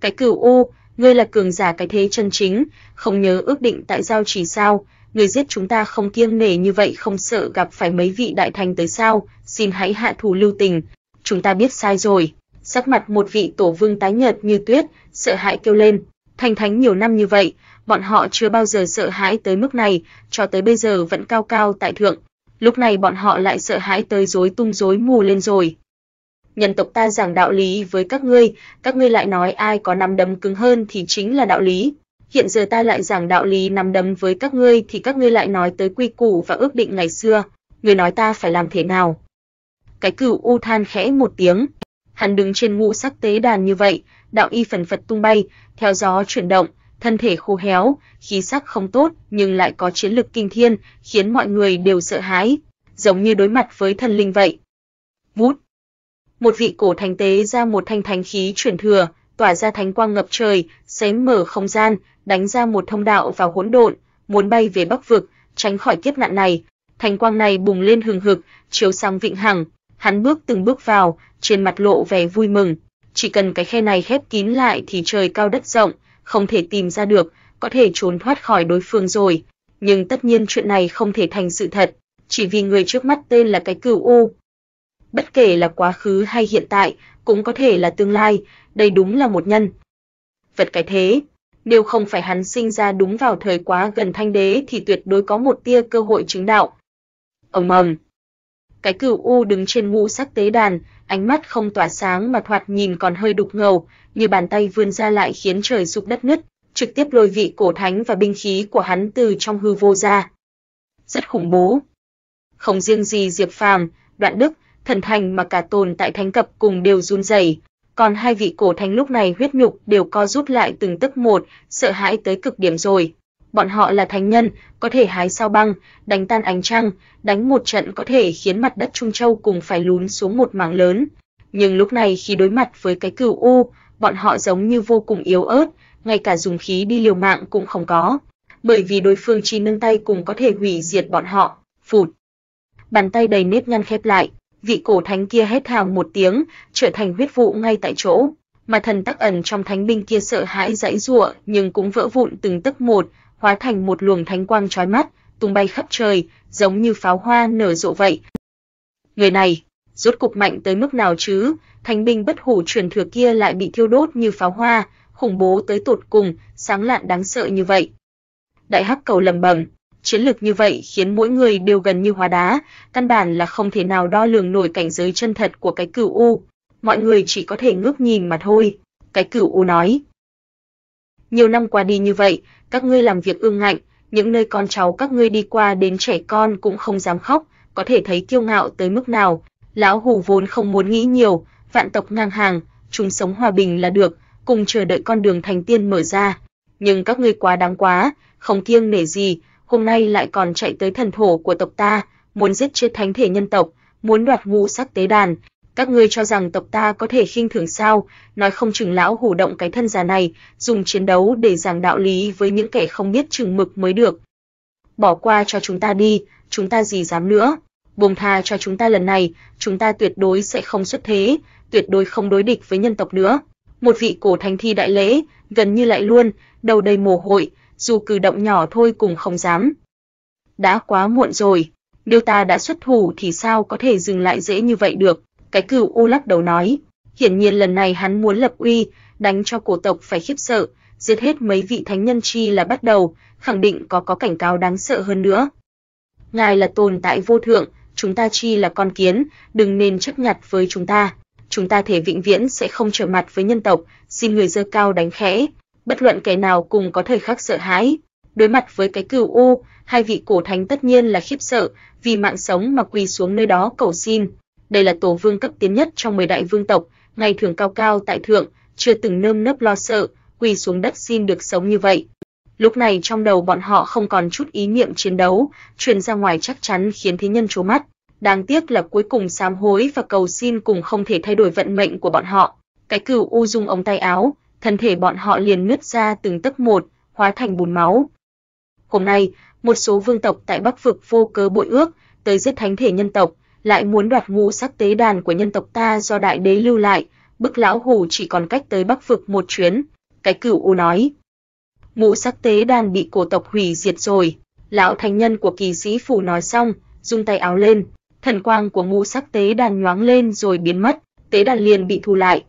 Cái cửu u, ngươi là cường giả cái thế chân chính, không nhớ ước định tại giao chỉ sao? Người giết chúng ta không kiêng nể như vậy không sợ gặp phải mấy vị đại thành tới sao? Xin hãy hạ thủ lưu tình, chúng ta biết sai rồi." Sắc mặt một vị tổ vương tái nhợt như tuyết, sợ hãi kêu lên, "Thành thánh nhiều năm như vậy, bọn họ chưa bao giờ sợ hãi tới mức này, cho tới bây giờ vẫn cao cao tại thượng. Lúc này bọn họ lại sợ hãi tới rối tung rối mù lên rồi nhân tộc ta giảng đạo lý với các ngươi, các ngươi lại nói ai có nắm đấm cứng hơn thì chính là đạo lý. Hiện giờ ta lại giảng đạo lý nắm đấm với các ngươi thì các ngươi lại nói tới quy củ và ước định ngày xưa, ngươi nói ta phải làm thế nào? Cái cửu u than khẽ một tiếng, hắn đứng trên ngũ sắc tế đàn như vậy, đạo y phần phật tung bay, theo gió chuyển động, thân thể khô héo, khí sắc không tốt nhưng lại có chiến lực kinh thiên, khiến mọi người đều sợ hãi, giống như đối mặt với thần linh vậy. Vút một vị cổ thánh tế ra một thanh thánh khí chuyển thừa, tỏa ra thánh quang ngập trời, xé mở không gian, đánh ra một thông đạo vào hỗn độn, muốn bay về Bắc vực, tránh khỏi kiếp nạn này. Thánh quang này bùng lên hừng hực, chiếu sang Vịnh Hằng, hắn bước từng bước vào, trên mặt lộ vẻ vui mừng. Chỉ cần cái khe này khép kín lại thì trời cao đất rộng, không thể tìm ra được, có thể trốn thoát khỏi đối phương rồi. Nhưng tất nhiên chuyện này không thể thành sự thật, chỉ vì người trước mắt tên là cái cửu u, bất kể là quá khứ hay hiện tại, cũng có thể là tương lai, đây đúng là một nhân. Vật cái thế, nếu không phải hắn sinh ra đúng vào thời quá gần thanh đế thì tuyệt đối có một tia cơ hội chứng đạo. Ông ầm Cái cửu u đứng trên ngũ sắc tế đàn, ánh mắt không tỏa sáng mà thoạt nhìn còn hơi đục ngầu, như bàn tay vươn ra lại khiến trời sụp đất nứt, trực tiếp lôi vị cổ thánh và binh khí của hắn từ trong hư vô ra. Rất khủng bố. Không riêng gì Diệp Phàm, Đoạn Đức, thần thành mà cả tồn tại thánh cập cùng đều run rẩy. Còn hai vị cổ thánh lúc này huyết nhục đều co rút lại từng tức một, sợ hãi tới cực điểm rồi. Bọn họ là thánh nhân, có thể hái sao băng, đánh tan ánh trăng, đánh một trận có thể khiến mặt đất Trung Châu cùng phải lún xuống một mảng lớn. Nhưng lúc này khi đối mặt với cái cửu u, bọn họ giống như vô cùng yếu ớt, ngay cả dùng khí đi liều mạng cũng không có, bởi vì đối phương chỉ nâng tay cùng có thể hủy diệt bọn họ. Phụt. Bàn tay đầy nếp nhăn khép lại, vị cổ thánh kia hét hàng một tiếng, trở thành huyết vụ ngay tại chỗ. Mà thần tắc ẩn trong thánh binh kia sợ hãi giãy giụa, nhưng cũng vỡ vụn từng tấc một, hóa thành một luồng thánh quang chói mắt, tung bay khắp trời, giống như pháo hoa nở rộ vậy. Người này, rốt cục mạnh tới mức nào chứ? Thánh binh bất hủ truyền thừa kia lại bị thiêu đốt như pháo hoa, khủng bố tới tột cùng, sáng lạn đáng sợ như vậy. Đại Hắc Cầu lầm bẩm, Chiến lược như vậy khiến mỗi người đều gần như hóa đá, căn bản là không thể nào đo lường nổi cảnh giới chân thật của cái cửu u, mọi người chỉ có thể ngước nhìn mà thôi." Cái cửu u nói. "Nhiều năm qua đi như vậy, các ngươi làm việc ương ngạnh, những nơi con cháu các ngươi đi qua đến trẻ con cũng không dám khóc, có thể thấy kiêu ngạo tới mức nào. Lão hủ vốn không muốn nghĩ nhiều, vạn tộc ngang hàng, chúng sống hòa bình là được, cùng chờ đợi con đường thành tiên mở ra. Nhưng các ngươi quá đáng quá, không kiêng nể gì, hôm nay lại còn chạy tới thần thổ của tộc ta, muốn giết chết thánh thể nhân tộc, muốn đoạt ngũ sắc tế đàn, các ngươi cho rằng tộc ta có thể khinh thường sao? Nói không chừng lão hủ động cái thân già này, dùng chiến đấu để giảng đạo lý với những kẻ không biết chừng mực mới được. Bỏ qua cho chúng ta đi, chúng ta gì dám nữa? Buông tha cho chúng ta lần này, chúng ta tuyệt đối sẽ không xuất thế, tuyệt đối không đối địch với nhân tộc nữa. Một vị cổ thánh thi đại lễ, gần như lại luôn, đầu đầy mồ hôi, dù cử động nhỏ thôi cũng không dám. Đã quá muộn rồi, nếu ta đã xuất thủ thì sao có thể dừng lại dễ như vậy được, cái cửu u lắc đầu nói. Hiển nhiên lần này hắn muốn lập uy, đánh cho cổ tộc phải khiếp sợ, giết hết mấy vị thánh nhân chi là bắt đầu, khẳng định có có cảnh cáo đáng sợ hơn nữa. Ngài là tồn tại vô thượng, chúng ta chi là con kiến, đừng nên chấp nhặt với chúng ta. Chúng ta thể vĩnh viễn sẽ không trở mặt với nhân tộc, xin người dơ cao đánh khẽ, bất luận kẻ nào cùng có thời khắc sợ hãi. Đối mặt với cái cửu u, hai vị cổ thánh tất nhiên là khiếp sợ, vì mạng sống mà quỳ xuống nơi đó cầu xin. Đây là tổ vương cấp tiến nhất trong mười đại vương tộc, ngày thường cao cao tại thượng, chưa từng nơm nớp lo sợ, quỳ xuống đất xin được sống như vậy. Lúc này trong đầu bọn họ không còn chút ý niệm chiến đấu, truyền ra ngoài chắc chắn khiến thế nhân chố mắt. Đáng tiếc là cuối cùng sám hối và cầu xin cùng không thể thay đổi vận mệnh của bọn họ. Cái cửu u dung ống tay áo, thân thể bọn họ liền nứt ra từng tấc một, hóa thành bùn máu. Hôm nay, một số vương tộc tại Bắc vực vô cớ bội ước, tới giết thánh thể nhân tộc, lại muốn đoạt ngũ sắc tế đàn của nhân tộc ta do đại đế lưu lại, bức lão hủ chỉ còn cách tới Bắc vực một chuyến, cái cửu u nói. Ngũ sắc tế đàn bị cổ tộc hủy diệt rồi, lão thánh nhân của kỳ sĩ phủ nói xong, rung tay áo lên, thần quang của ngũ sắc tế đàn nhoáng lên rồi biến mất, tế đàn liền bị thu lại.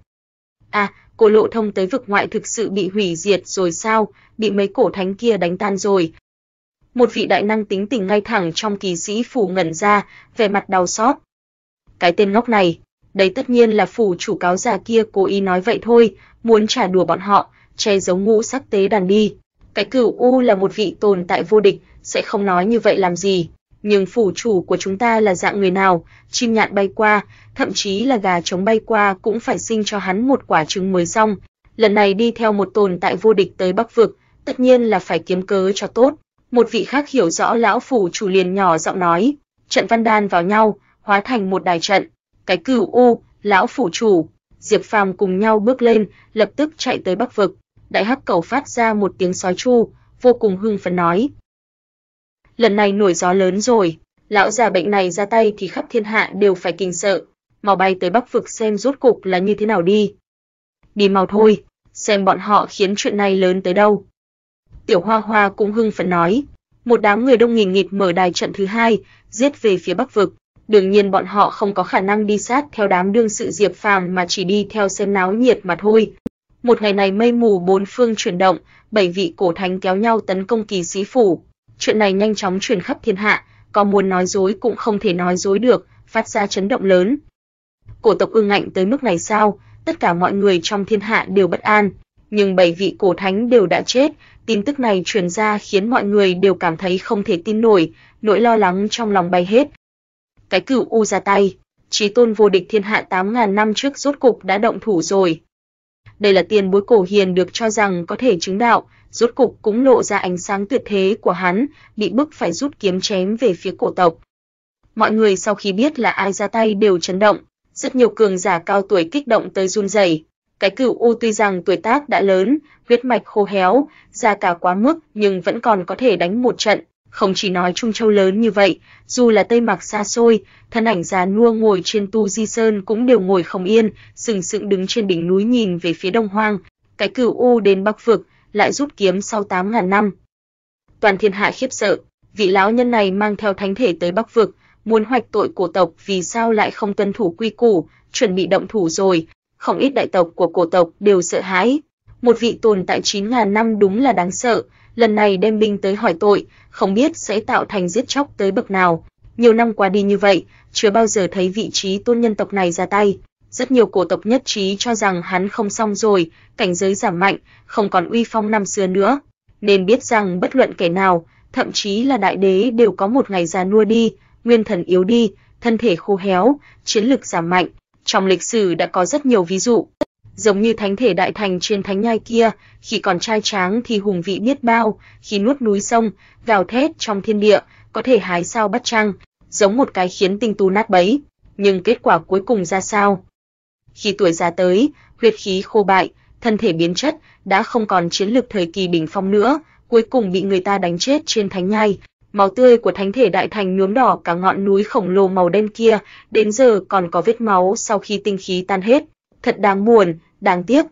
a. À, cổ lộ thông tới vực ngoại thực sự bị hủy diệt rồi sao, bị mấy cổ thánh kia đánh tan rồi. Một vị đại năng tính tình ngay thẳng trong kỳ sĩ phủ ngẩn ra, vẻ mặt đau xót. Cái tên ngốc này, đấy tất nhiên là phủ chủ cáo già kia cố ý nói vậy thôi, muốn trả đùa bọn họ, che giấu ngũ sắc tế đàn đi. Cái cửu U là một vị tồn tại vô địch, sẽ không nói như vậy làm gì nhưng phủ chủ của chúng ta là dạng người nào, chim nhạn bay qua, thậm chí là gà trống bay qua cũng phải sinh cho hắn một quả trứng mới xong. Lần này đi theo một tồn tại vô địch tới Bắc vực, tất nhiên là phải kiếm cớ cho tốt. Một vị khác hiểu rõ lão phủ chủ liền nhỏ giọng nói, trận văn đan vào nhau, hóa thành một đài trận. Cái cửu u, lão phủ chủ, Diệp Phàm cùng nhau bước lên, lập tức chạy tới Bắc vực. Đại Hắc Cầu phát ra một tiếng sói tru, vô cùng hưng phấn nói, lần này nổi gió lớn rồi, lão già bệnh này ra tay thì khắp thiên hạ đều phải kinh sợ, mau bay tới Bắc vực xem rốt cục là như thế nào đi. Đi mau thôi, xem bọn họ khiến chuyện này lớn tới đâu. Tiểu Hoa Hoa cũng hưng phấn nói, một đám người đông nghìn nghịt mở đài trận thứ hai, giết về phía Bắc vực. Đương nhiên bọn họ không có khả năng đi sát theo đám đương sự Diệp Phàm mà chỉ đi theo xem náo nhiệt mà thôi. Một ngày này mây mù bốn phương chuyển động, bảy vị cổ thánh kéo nhau tấn công kỳ sĩ phủ, chuyện này nhanh chóng truyền khắp thiên hạ, có muốn nói dối cũng không thể nói dối được, phát ra chấn động lớn. Cổ tộc ương ngạnh tới mức này sao? Tất cả mọi người trong thiên hạ đều bất an, nhưng bảy vị cổ thánh đều đã chết, tin tức này truyền ra khiến mọi người đều cảm thấy không thể tin nổi, nỗi lo lắng trong lòng bay hết. Cái cửu u ra tay, chí tôn vô địch thiên hạ 8000 năm trước rốt cục đã động thủ rồi. Đây là tiền bối cổ hiền được cho rằng có thể chứng đạo, rốt cục cũng lộ ra ánh sáng tuyệt thế của hắn, bị bức phải rút kiếm chém về phía cổ tộc. Mọi người sau khi biết là ai ra tay đều chấn động, rất nhiều cường giả cao tuổi kích động tới run rẩy. Cái cửu u tuy rằng tuổi tác đã lớn, huyết mạch khô héo, già cả quá mức nhưng vẫn còn có thể đánh một trận, không chỉ nói Trung Châu lớn như vậy, dù là Tây Mạc xa xôi, thân ảnh già nua ngồi trên tu di sơn cũng đều ngồi không yên, sừng sững đứng trên đỉnh núi nhìn về phía đông hoang. Cái cửu u đến bắc vực, lại rút kiếm sau 8.000 năm. Toàn thiên hạ khiếp sợ, vị lão nhân này mang theo thánh thể tới Bắc Vực, muốn hoạch tội cổ tộc vì sao lại không tuân thủ quy củ, chuẩn bị động thủ rồi, không ít đại tộc của cổ tộc đều sợ hãi. Một vị tồn tại 9.000 năm đúng là đáng sợ, lần này đem binh tới hỏi tội, không biết sẽ tạo thành giết chóc tới bậc nào. Nhiều năm qua đi như vậy, chưa bao giờ thấy vị trí tôn nhân tộc này ra tay. Rất nhiều cổ tộc nhất trí cho rằng hắn không xong rồi, cảnh giới giảm mạnh, không còn uy phong năm xưa nữa, nên biết rằng bất luận kẻ nào, thậm chí là đại đế đều có một ngày già nua đi, nguyên thần yếu đi, thân thể khô héo, chiến lực giảm mạnh. Trong lịch sử đã có rất nhiều ví dụ, giống như thánh thể đại thành trên thánh nhai kia, khi còn trai tráng thì hùng vị biết bao, khi nuốt núi sông, gào thét trong thiên địa, có thể hái sao bắt trăng, giống một cái khiến tinh tú nát bấy, nhưng kết quả cuối cùng ra sao, khi tuổi già tới, huyết khí khô bại, thân thể biến chất, đã không còn chiến lực thời kỳ bình phong nữa, cuối cùng bị người ta đánh chết trên thánh nhai. Máu tươi của thánh thể đại thành nhuốm đỏ cả ngọn núi khổng lồ màu đen kia, đến giờ còn có vết máu sau khi tinh khí tan hết, thật đáng buồn, đáng tiếc.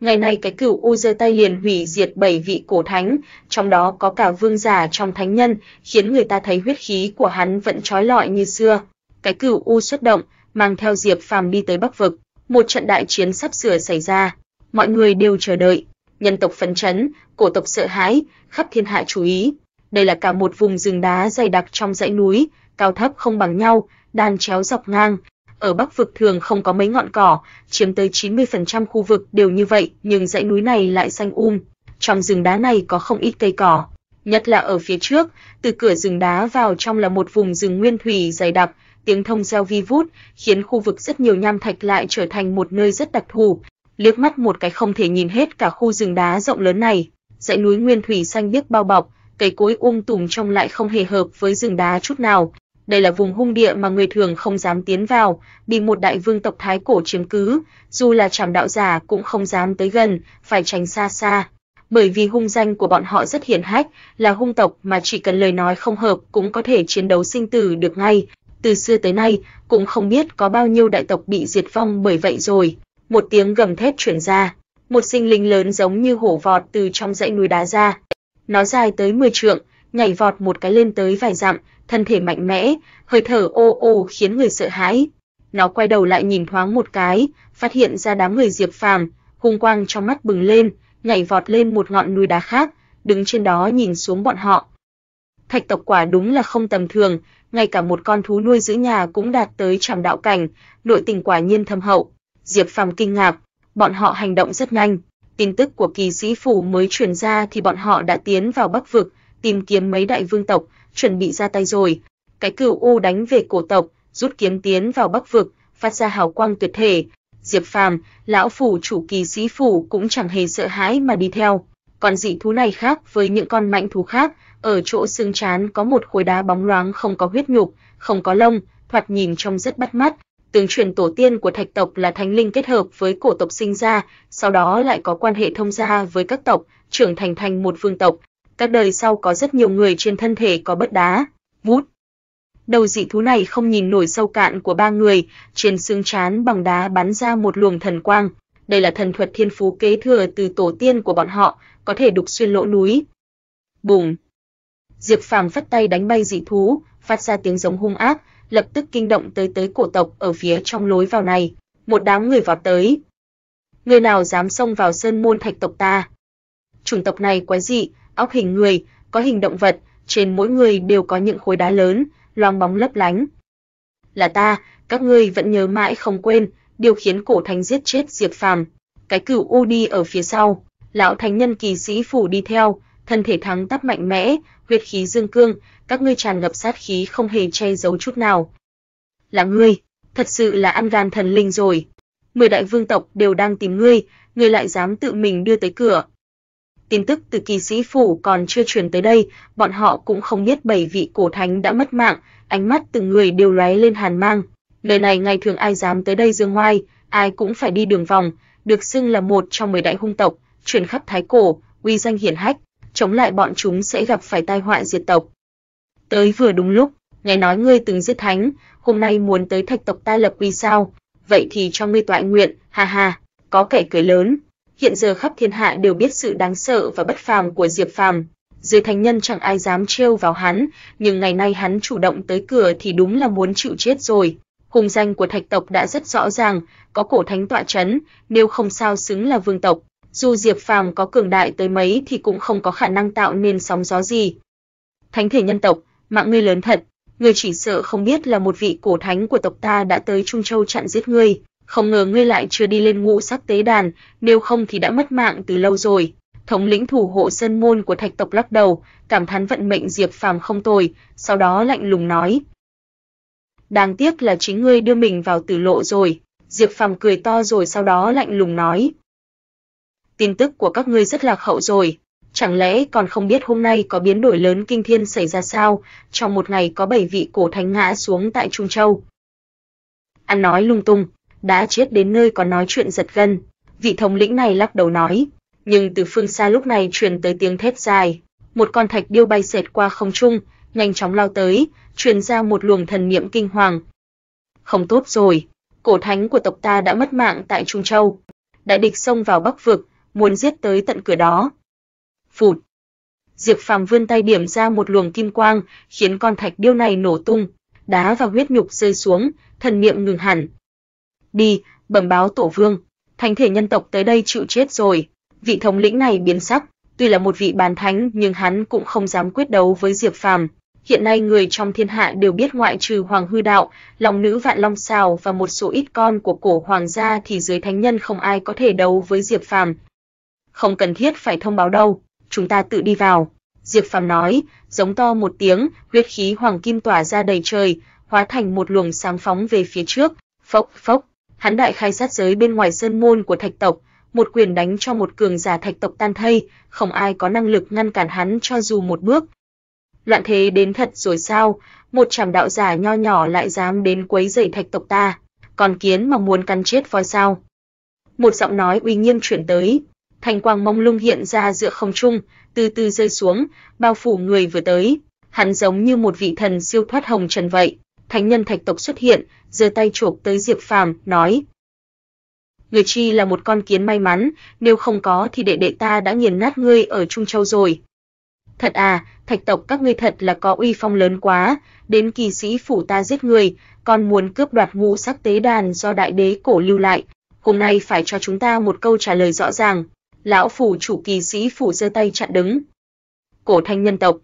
Ngày nay cái cửu u giơ tay liền hủy diệt bảy vị cổ thánh, trong đó có cả vương giả trong thánh nhân, khiến người ta thấy huyết khí của hắn vẫn trói lọi như xưa. Cái cửu u xuất động, mang theo Diệp Phàm đi tới Bắc vực, một trận đại chiến sắp sửa xảy ra, mọi người đều chờ đợi, nhân tộc phấn chấn, cổ tộc sợ hãi, khắp thiên hạ chú ý. Đây là cả một vùng rừng đá dày đặc trong dãy núi, cao thấp không bằng nhau, đan chéo dọc ngang. Ở Bắc vực thường không có mấy ngọn cỏ, chiếm tới 90% khu vực đều như vậy, nhưng dãy núi này lại xanh um. Trong rừng đá này có không ít cây cỏ, nhất là ở phía trước, từ cửa rừng đá vào trong là một vùng rừng nguyên thủy dày đặc, tiếng thông reo vi vút, khiến khu vực rất nhiều nham thạch lại trở thành một nơi rất đặc thù. Liếc mắt một cái không thể nhìn hết cả khu rừng đá rộng lớn này, dãy núi nguyên thủy xanh biếc bao bọc, cây cối uông um tùm trong lại không hề hợp với rừng đá chút nào. Đây là vùng hung địa mà người thường không dám tiến vào, bị một đại vương tộc thái cổ chiếm cứ, dù là trảm đạo giả cũng không dám tới gần, phải tránh xa xa. Bởi vì hung danh của bọn họ rất hiển hách, là hung tộc mà chỉ cần lời nói không hợp cũng có thể chiến đấu sinh tử được ngay, từ xưa tới nay cũng không biết có bao nhiêu đại tộc bị diệt vong bởi vậy rồi. Một tiếng gầm thét truyền ra, một sinh linh lớn giống như hổ vọt từ trong dãy núi đá ra. Nó dài tới 10 trượng, nhảy vọt một cái lên tới vài dặm, thân thể mạnh mẽ, hơi thở ô ô khiến người sợ hãi. Nó quay đầu lại nhìn thoáng một cái, phát hiện ra đám người Diệp Phàm, hung quang trong mắt bừng lên, nhảy vọt lên một ngọn núi đá khác, đứng trên đó nhìn xuống bọn họ. Thạch tộc quả đúng là không tầm thường, ngay cả một con thú nuôi giữ nhà cũng đạt tới tràm đạo cảnh, nội tình quả nhiên thâm hậu. Diệp Phàm kinh ngạc, bọn họ hành động rất nhanh. Tin tức của kỳ sĩ phủ mới truyền ra thì bọn họ đã tiến vào Bắc vực, tìm kiếm mấy đại vương tộc, chuẩn bị ra tay rồi. Cái cừu u đánh về cổ tộc, rút kiếm tiến vào Bắc vực, phát ra hào quang tuyệt thể. Diệp Phàm, lão phủ chủ kỳ sĩ phủ cũng chẳng hề sợ hãi mà đi theo. Còn dị thú này khác với những con mãnh thú khác, ở chỗ xương trán có một khối đá bóng loáng không có huyết nhục, không có lông, thoạt nhìn trông rất bắt mắt. Tướng truyền tổ tiên của Thạch tộc là thánh linh kết hợp với cổ tộc sinh ra, sau đó lại có quan hệ thông gia với các tộc, trưởng thành thành một vương tộc. Các đời sau có rất nhiều người trên thân thể có bất đá, vút. Đầu dị thú này không nhìn nổi sâu cạn của ba người, trên xương trán bằng đá bắn ra một luồng thần quang. Đây là thần thuật thiên phú kế thừa từ tổ tiên của bọn họ, có thể đục xuyên lỗ núi. Bùng! Diệp Phàm phất tay đánh bay dị thú, phát ra tiếng giống hung ác, lập tức kinh động tới tới cổ tộc ở phía trong lối vào này, một đám người vọt tới. Người nào dám xông vào sơn môn thạch tộc ta? Chủng tộc này quái dị, óc hình người, có hình động vật, trên mỗi người đều có những khối đá lớn, loang bóng lấp lánh. Là ta, các ngươi vẫn nhớ mãi không quên, điều khiến cổ thánh giết chết Diệp Phàm. Cái cửu u đi ở phía sau, lão thánh nhân kỳ sĩ phủ đi theo, thân thể thắng tắp mạnh mẽ, huyết khí dương cương, các ngươi tràn ngập sát khí không hề che giấu chút nào. Là ngươi, thật sự là ăn gan thần linh rồi. Mười đại vương tộc đều đang tìm ngươi, ngươi lại dám tự mình đưa tới cửa. Tin tức từ kỳ sĩ phủ còn chưa truyền tới đây, bọn họ cũng không biết bảy vị cổ thánh đã mất mạng, ánh mắt từng người đều lóe lên hàn mang. Lời này ngày thường ai dám tới đây dương ngoai, ai cũng phải đi đường vòng, được xưng là một trong mười đại hung tộc, truyền khắp thái cổ, uy danh hiển hách chống lại bọn chúng sẽ gặp phải tai họa diệt tộc. Tới vừa đúng lúc, nghe nói ngươi từng giết thánh, hôm nay muốn tới thạch tộc ta lập uy sao? Vậy thì cho ngươi toại nguyện, ha ha, có kẻ cười lớn. Hiện giờ khắp thiên hạ đều biết sự đáng sợ và bất phàm của Diệp Phàm, dưới thánh nhân chẳng ai dám trêu vào hắn, nhưng ngày nay hắn chủ động tới cửa thì đúng là muốn chịu chết rồi. Hùng danh của thạch tộc đã rất rõ ràng, có cổ thánh tọa chấn, nếu không sao xứng là vương tộc dù Diệp Phàm có cường đại tới mấy thì cũng không có khả năng tạo nên sóng gió gì. Thánh thể nhân tộc, mạng ngươi lớn thật, ngươi chỉ sợ không biết là một vị cổ thánh của tộc ta đã tới Trung Châu chặn giết ngươi, không ngờ ngươi lại chưa đi lên ngũ sắc tế đàn, nếu không thì đã mất mạng từ lâu rồi. Thống lĩnh thủ hộ sơn môn của Thạch tộc lắc đầu, cảm thán vận mệnh Diệp Phàm không tồi, sau đó lạnh lùng nói: "Đáng tiếc là chính ngươi đưa mình vào tử lộ rồi." Diệp Phàm cười to rồi sau đó lạnh lùng nói: tin tức của các ngươi rất lạc hậu rồi. Chẳng lẽ còn không biết hôm nay có biến đổi lớn kinh thiên xảy ra sao, trong một ngày có bảy vị cổ thánh ngã xuống tại Trung Châu. Ăn nói lung tung, đã chết đến nơi còn nói chuyện giật gân. Vị thống lĩnh này lắc đầu nói, nhưng từ phương xa lúc này truyền tới tiếng thét dài, một con thạch điêu bay xẹt qua không trung, nhanh chóng lao tới, truyền ra một luồng thần niệm kinh hoàng. Không tốt rồi, cổ thánh của tộc ta đã mất mạng tại Trung Châu. Đại địch xông vào Bắc vực, muốn giết tới tận cửa đó. Phụt. Diệp Phàm vươn tay điểm ra một luồng kim quang, khiến con thạch điêu này nổ tung, đá và huyết nhục rơi xuống, thần niệm ngừng hẳn. Đi, bẩm báo tổ vương, thánh thể nhân tộc tới đây chịu chết rồi. Vị thống lĩnh này biến sắc, tuy là một vị bàn thánh nhưng hắn cũng không dám quyết đấu với Diệp Phàm. Hiện nay người trong thiên hạ đều biết ngoại trừ Hoàng Hư Đạo, Long nữ Vạn Long Sào và một số ít con của cổ hoàng gia thì dưới thánh nhân không ai có thể đấu với Diệp Phàm, không cần thiết phải thông báo đâu, chúng ta tự đi vào." Diệp Phàm nói, giống to một tiếng, huyết khí hoàng kim tỏa ra đầy trời, hóa thành một luồng sáng phóng về phía trước, phốc phốc, hắn đại khai sát giới bên ngoài sơn môn của Thạch tộc, một quyền đánh cho một cường giả Thạch tộc tan thây, không ai có năng lực ngăn cản hắn cho dù một bước. Loạn thế đến thật rồi sao, một trảm đạo giả nho nhỏ lại dám đến quấy rầy Thạch tộc ta, còn kiến mà muốn cắn chết voi sao? Một giọng nói uy nghiêm truyền tới, thành quang mông lung hiện ra giữa không trung, từ từ rơi xuống, bao phủ người vừa tới. Hắn giống như một vị thần siêu thoát hồng trần vậy. Thánh nhân thạch tộc xuất hiện, giơ tay chụp tới Diệp Phàm, nói: "Người chi là một con kiến may mắn, nếu không có thì đệ đệ ta đã nghiền nát ngươi ở Trung Châu rồi." Thật à, thạch tộc các ngươi thật là có uy phong lớn quá, đến kỳ sĩ phủ ta giết người, còn muốn cướp đoạt ngũ sắc tế đàn do đại đế cổ lưu lại, hôm nay phải cho chúng ta một câu trả lời rõ ràng lão phủ chủ kỳ sĩ phủ giơ tay chặn đứng. Cổ thanh nhân tộc.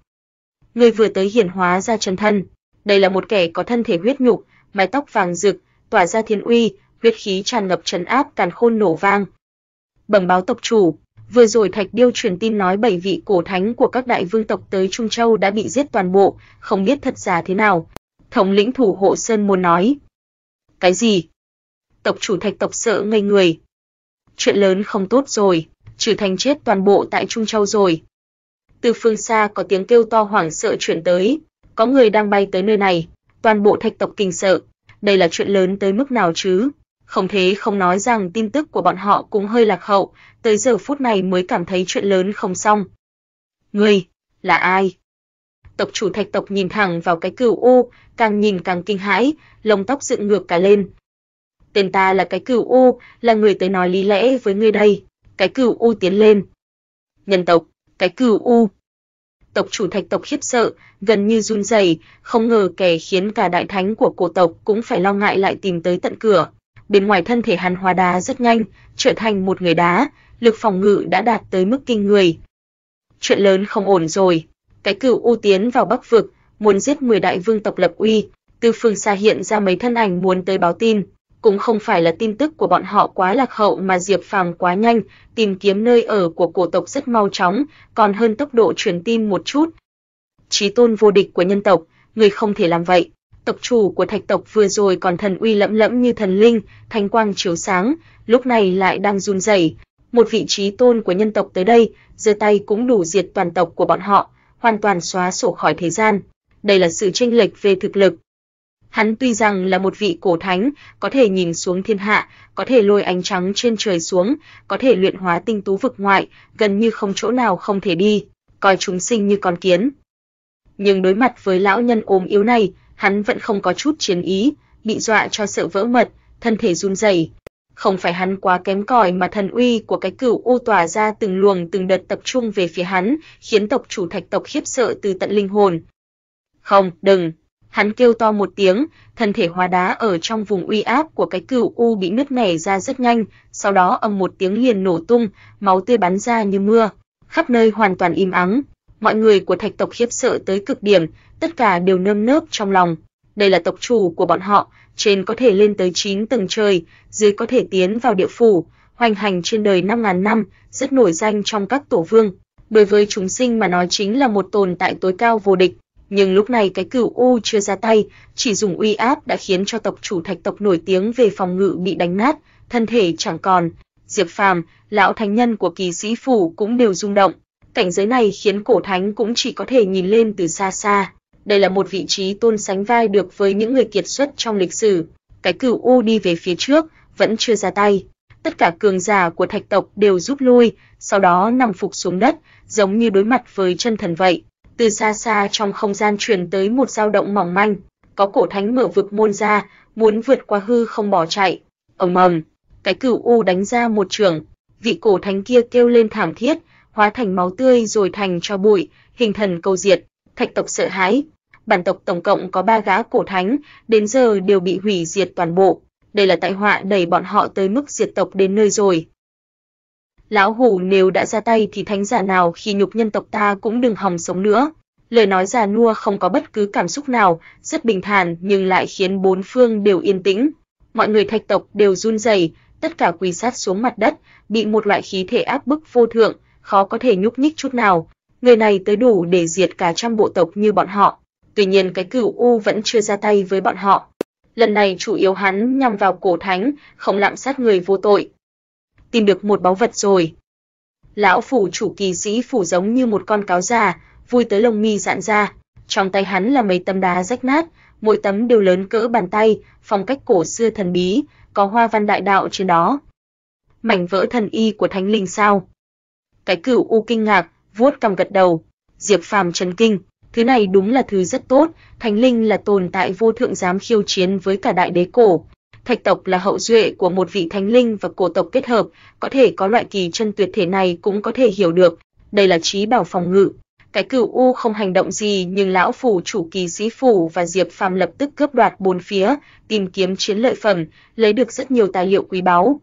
Người vừa tới hiển hóa ra chân thân, đây là một kẻ có thân thể huyết nhục, mái tóc vàng rực, tỏa ra thiên uy, huyết khí tràn ngập trấn áp càn khôn nổ vang. Bẩm báo tộc chủ, vừa rồi Thạch Điêu truyền tin nói bảy vị cổ thánh của các đại vương tộc tới Trung Châu đã bị giết toàn bộ, không biết thật giả thế nào. Thống lĩnh thủ hộ Sơn muốn nói. Cái gì? Tộc chủ Thạch tộc sợ ngây người. Chuyện lớn không tốt rồi. Trừ Thành chết toàn bộ tại Trung Châu rồi. Từ phương xa có tiếng kêu to hoảng sợ chuyển tới, có người đang bay tới nơi này, toàn bộ thạch tộc kinh sợ, đây là chuyện lớn tới mức nào chứ? Không thế không nói rằng tin tức của bọn họ cũng hơi lạc hậu, tới giờ phút này mới cảm thấy chuyện lớn không xong. Ngươi, là ai? Tộc chủ thạch tộc nhìn thẳng vào cái cửu u, càng nhìn càng kinh hãi, lông tóc dựng ngược cả lên. Tên ta là cái cửu u, là người tới nói lý lẽ với ngươi đây cái cừu u tiến lên. Nhân tộc, cái cừu u. Tộc chủ thạch tộc khiếp sợ, gần như run rẩy, không ngờ kẻ khiến cả đại thánh của cổ tộc cũng phải lo ngại lại tìm tới tận cửa. Bên ngoài thân thể hắn hóa đá rất nhanh, trở thành một người đá, lực phòng ngự đã đạt tới mức kinh người. Chuyện lớn không ổn rồi, cái cừu u tiến vào Bắc vực, muốn giết 10 đại vương tộc lập uy, từ phương xa hiện ra mấy thân ảnh muốn tới báo tin, cũng không phải là tin tức của bọn họ quá lạc hậu mà Diệp Phàm quá nhanh, tìm kiếm nơi ở của cổ tộc rất mau chóng, còn hơn tốc độ truyền tin một chút. Chí tôn vô địch của nhân tộc, người không thể làm vậy. Tộc chủ của Thạch tộc vừa rồi còn thần uy lẫm lẫm như thần linh, thanh quang chiếu sáng, lúc này lại đang run rẩy. Một vị trí tôn của nhân tộc tới đây, giơ tay cũng đủ diệt toàn tộc của bọn họ, hoàn toàn xóa sổ khỏi thế gian. Đây là sự chênh lệch về thực lực, Hắn tuy rằng là một vị cổ thánh, có thể nhìn xuống thiên hạ, có thể lôi ánh trắng trên trời xuống, có thể luyện hóa tinh tú vực ngoại, gần như không chỗ nào không thể đi, coi chúng sinh như con kiến. Nhưng đối mặt với lão nhân ốm yếu này, hắn vẫn không có chút chiến ý, bị dọa cho sợ vỡ mật, thân thể run rẩy. Không phải hắn quá kém cỏi mà thần uy của cái cửu u tỏa ra từng luồng từng đợt tập trung về phía hắn, khiến tộc chủ thạch tộc khiếp sợ từ tận linh hồn. Không, đừng, Hắn kêu to một tiếng, thân thể hóa đá ở trong vùng uy áp của cái cửu u bị nứt nẻ ra rất nhanh, sau đó ầm một tiếng liền nổ tung, máu tươi bắn ra như mưa, khắp nơi hoàn toàn im ắng. Mọi người của Thạch tộc khiếp sợ tới cực điểm, tất cả đều nơm nớp trong lòng. Đây là tộc chủ của bọn họ, trên có thể lên tới 9 tầng trời, dưới có thể tiến vào địa phủ, hoành hành trên đời 5000 năm, rất nổi danh trong các tổ vương. Đối với chúng sinh mà nói chính là một tồn tại tối cao vô địch, nhưng lúc này cái cửu u chưa ra tay, chỉ dùng uy áp đã khiến cho tộc chủ thạch tộc nổi tiếng về phòng ngự bị đánh nát, thân thể chẳng còn. Diệp Phàm, lão thánh nhân của kỳ sĩ phủ cũng đều rung động. Cảnh giới này khiến cổ thánh cũng chỉ có thể nhìn lên từ xa xa. Đây là một vị trí tôn sánh vai được với những người kiệt xuất trong lịch sử. Cái cửu u đi về phía trước, vẫn chưa ra tay. Tất cả cường giả của thạch tộc đều rút lui, sau đó nằm phục xuống đất, giống như đối mặt với chân thần vậy từ xa xa trong không gian truyền tới một dao động mỏng manh, có cổ thánh mở vực môn ra, muốn vượt qua hư không bỏ chạy. Ầm ầm, cái cửu u đánh ra một trường, vị cổ thánh kia kêu lên thảm thiết, hóa thành máu tươi rồi thành cho bụi, hình thần câu diệt, thạch tộc sợ hãi. Bản tộc tổng cộng có ba gã cổ thánh, đến giờ đều bị hủy diệt toàn bộ. Đây là tai họa đẩy bọn họ tới mức diệt tộc đến nơi rồi lão hủ nếu đã ra tay thì thánh giả nào khi nhục nhân tộc ta cũng đừng hòng sống nữa. Lời nói già nua không có bất cứ cảm xúc nào, rất bình thản nhưng lại khiến bốn phương đều yên tĩnh. Mọi người thạch tộc đều run rẩy, tất cả quỳ sát xuống mặt đất, bị một loại khí thể áp bức vô thượng, khó có thể nhúc nhích chút nào. Người này tới đủ để diệt cả trăm bộ tộc như bọn họ. Tuy nhiên cái cửu U vẫn chưa ra tay với bọn họ. Lần này chủ yếu hắn nhằm vào cổ thánh, không lạm sát người vô tội, tìm được một báu vật rồi. Lão phủ chủ kỳ sĩ phủ giống như một con cáo già, vui tới lông mi dạn ra, trong tay hắn là mấy tấm đá rách nát, mỗi tấm đều lớn cỡ bàn tay, phong cách cổ xưa thần bí, có hoa văn đại đạo trên đó. Mảnh vỡ thần y của thánh linh sao? Cái cửu u kinh ngạc, vuốt cằm gật đầu, Diệp Phàm chấn kinh, thứ này đúng là thứ rất tốt, thánh linh là tồn tại vô thượng dám khiêu chiến với cả đại đế cổ, Thạch tộc là hậu duệ của một vị thánh linh và cổ tộc kết hợp, có thể có loại kỳ chân tuyệt thể này cũng có thể hiểu được, đây là trí bảo phòng ngự. Cái cửu u không hành động gì nhưng lão phủ chủ kỳ sĩ phủ và Diệp Phàm lập tức cướp đoạt bốn phía, tìm kiếm chiến lợi phẩm, lấy được rất nhiều tài liệu quý báu.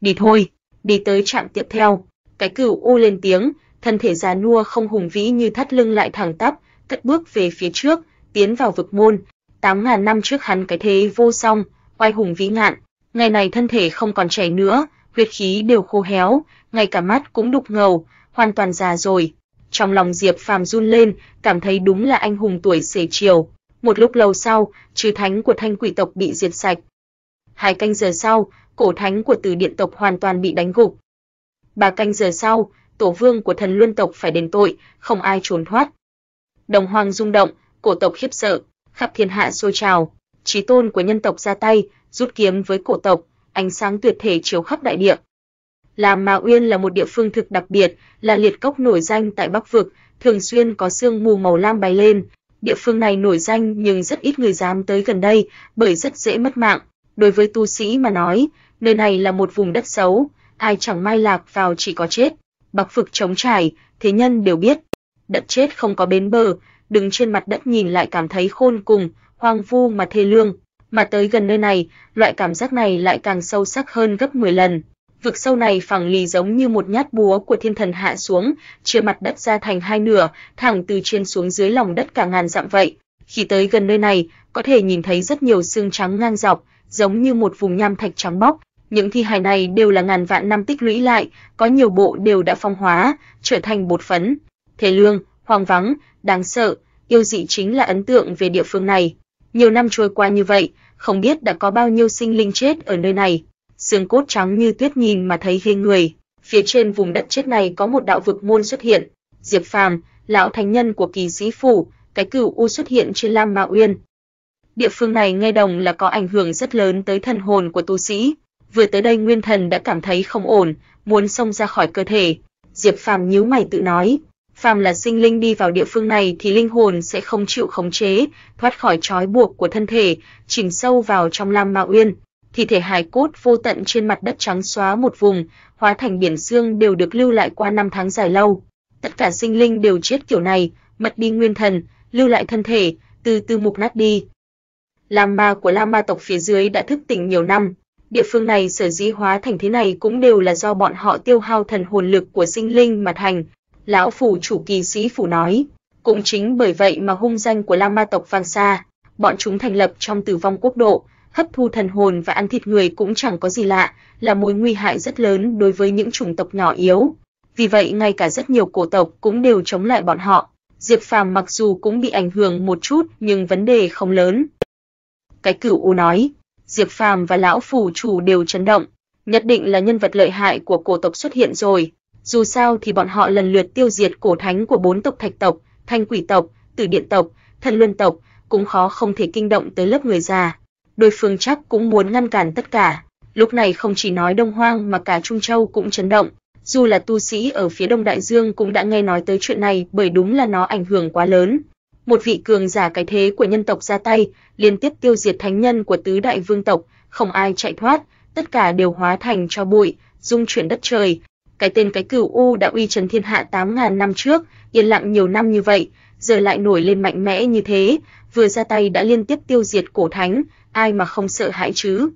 Đi thôi, đi tới trạm tiếp theo. Cái cửu u lên tiếng, thân thể già nua không hùng vĩ như thắt lưng lại thẳng tắp, cất bước về phía trước, tiến vào vực môn. Tám ngàn năm trước hắn cái thế vô song, oai hùng vĩ ngạn, Ngày này thân thể không còn trẻ nữa, huyết khí đều khô héo, ngay cả mắt cũng đục ngầu, hoàn toàn già rồi. Trong lòng Diệp Phàm run lên, cảm thấy đúng là anh hùng tuổi xế chiều. Một lúc lâu sau, chư thánh của Thanh Quỷ tộc bị diệt sạch. Hai canh giờ sau, cổ thánh của Từ Điện tộc hoàn toàn bị đánh gục. Ba canh giờ sau, tổ vương của Thần Luân tộc phải đền tội, không ai trốn thoát. Đồng hoang rung động, cổ tộc khiếp sợ, khắp thiên hạ sôi trào trí tôn của nhân tộc ra tay, rút kiếm với cổ tộc, ánh sáng tuyệt thể chiếu khắp đại địa. Lam Ma Uyên là một địa phương thực đặc biệt, là liệt cốc nổi danh tại Bắc vực, thường xuyên có sương mù màu lam bay lên. Địa phương này nổi danh nhưng rất ít người dám tới gần đây bởi rất dễ mất mạng. Đối với tu sĩ mà nói, nơi này là một vùng đất xấu, ai chẳng may lạc vào chỉ có chết. Bắc vực trống trải, thế nhân đều biết, đất chết không có bến bờ, đứng trên mặt đất nhìn lại cảm thấy khôn cùng, hoang vu mà thê lương, mà tới gần nơi này, loại cảm giác này lại càng sâu sắc hơn gấp 10 lần. Vực sâu này phẳng lì giống như một nhát búa của thiên thần hạ xuống, chia mặt đất ra thành hai nửa, thẳng từ trên xuống dưới lòng đất cả ngàn dặm vậy. Khi tới gần nơi này, có thể nhìn thấy rất nhiều xương trắng ngang dọc, giống như một vùng nham thạch trắng bóc. Những thi hài này đều là ngàn vạn năm tích lũy lại, có nhiều bộ đều đã phong hóa, trở thành bột phấn. Thế lương, hoang vắng, đáng sợ, yêu dị chính là ấn tượng về địa phương này. Nhiều năm trôi qua như vậy, không biết đã có bao nhiêu sinh linh chết ở nơi này. Xương cốt trắng như tuyết nhìn mà thấy ghê người. Phía trên vùng đất chết này có một đạo vực môn xuất hiện. Diệp Phàm, lão thánh nhân của kỳ sĩ phủ, cái cửu u xuất hiện trên Lam Mạo Uyên. Địa phương này nghe đồng là có ảnh hưởng rất lớn tới thần hồn của tu sĩ. Vừa tới đây Nguyên Thần đã cảm thấy không ổn, muốn xông ra khỏi cơ thể. Diệp Phàm nhíu mày tự nói, phàm là sinh linh đi vào địa phương này thì linh hồn sẽ không chịu khống chế, thoát khỏi trói buộc của thân thể, chìm sâu vào trong Lam Ma Uyên. Thi thể hài cốt vô tận trên mặt đất trắng xóa một vùng, hóa thành biển xương đều được lưu lại qua năm tháng dài lâu. Tất cả sinh linh đều chết kiểu này, mất đi nguyên thần, lưu lại thân thể, từ từ mục nát đi. Lam ma của Lam ma tộc phía dưới đã thức tỉnh nhiều năm, địa phương này sở dĩ hóa thành thế này cũng đều là do bọn họ tiêu hao thần hồn lực của sinh linh mà thành, lão phủ chủ kỳ sĩ phủ nói. Cũng chính bởi vậy mà hung danh của lama tộc vang xa, bọn chúng thành lập trong tử vong quốc độ, hấp thu thần hồn và ăn thịt người cũng chẳng có gì lạ, là mối nguy hại rất lớn đối với những chủng tộc nhỏ yếu. Vì vậy ngay cả rất nhiều cổ tộc cũng đều chống lại bọn họ. Diệp Phàm mặc dù cũng bị ảnh hưởng một chút nhưng vấn đề không lớn. Cái cửu u nói, Diệp Phàm và lão phủ chủ đều chấn động, nhất định là nhân vật lợi hại của cổ tộc xuất hiện rồi, dù sao thì bọn họ lần lượt tiêu diệt cổ thánh của bốn tộc Thạch tộc, Thanh Quỷ tộc, Tử Điện tộc, Thần Luân tộc, cũng khó không thể kinh động tới lớp người già. Đối phương chắc cũng muốn ngăn cản tất cả. Lúc này không chỉ nói Đông Hoang mà cả Trung Châu cũng chấn động, dù là tu sĩ ở phía Đông Đại Dương cũng đã nghe nói tới chuyện này bởi đúng là nó ảnh hưởng quá lớn. Một vị cường giả cái thế của nhân tộc ra tay, liên tiếp tiêu diệt thánh nhân của tứ đại vương tộc, không ai chạy thoát, tất cả đều hóa thành cho bụi, dung chuyển đất trời, cái tên cái cửu U đã uy trấn thiên hạ 8.000 năm trước, yên lặng nhiều năm như vậy, giờ lại nổi lên mạnh mẽ như thế, vừa ra tay đã liên tiếp tiêu diệt cổ thánh, ai mà không sợ hãi chứ.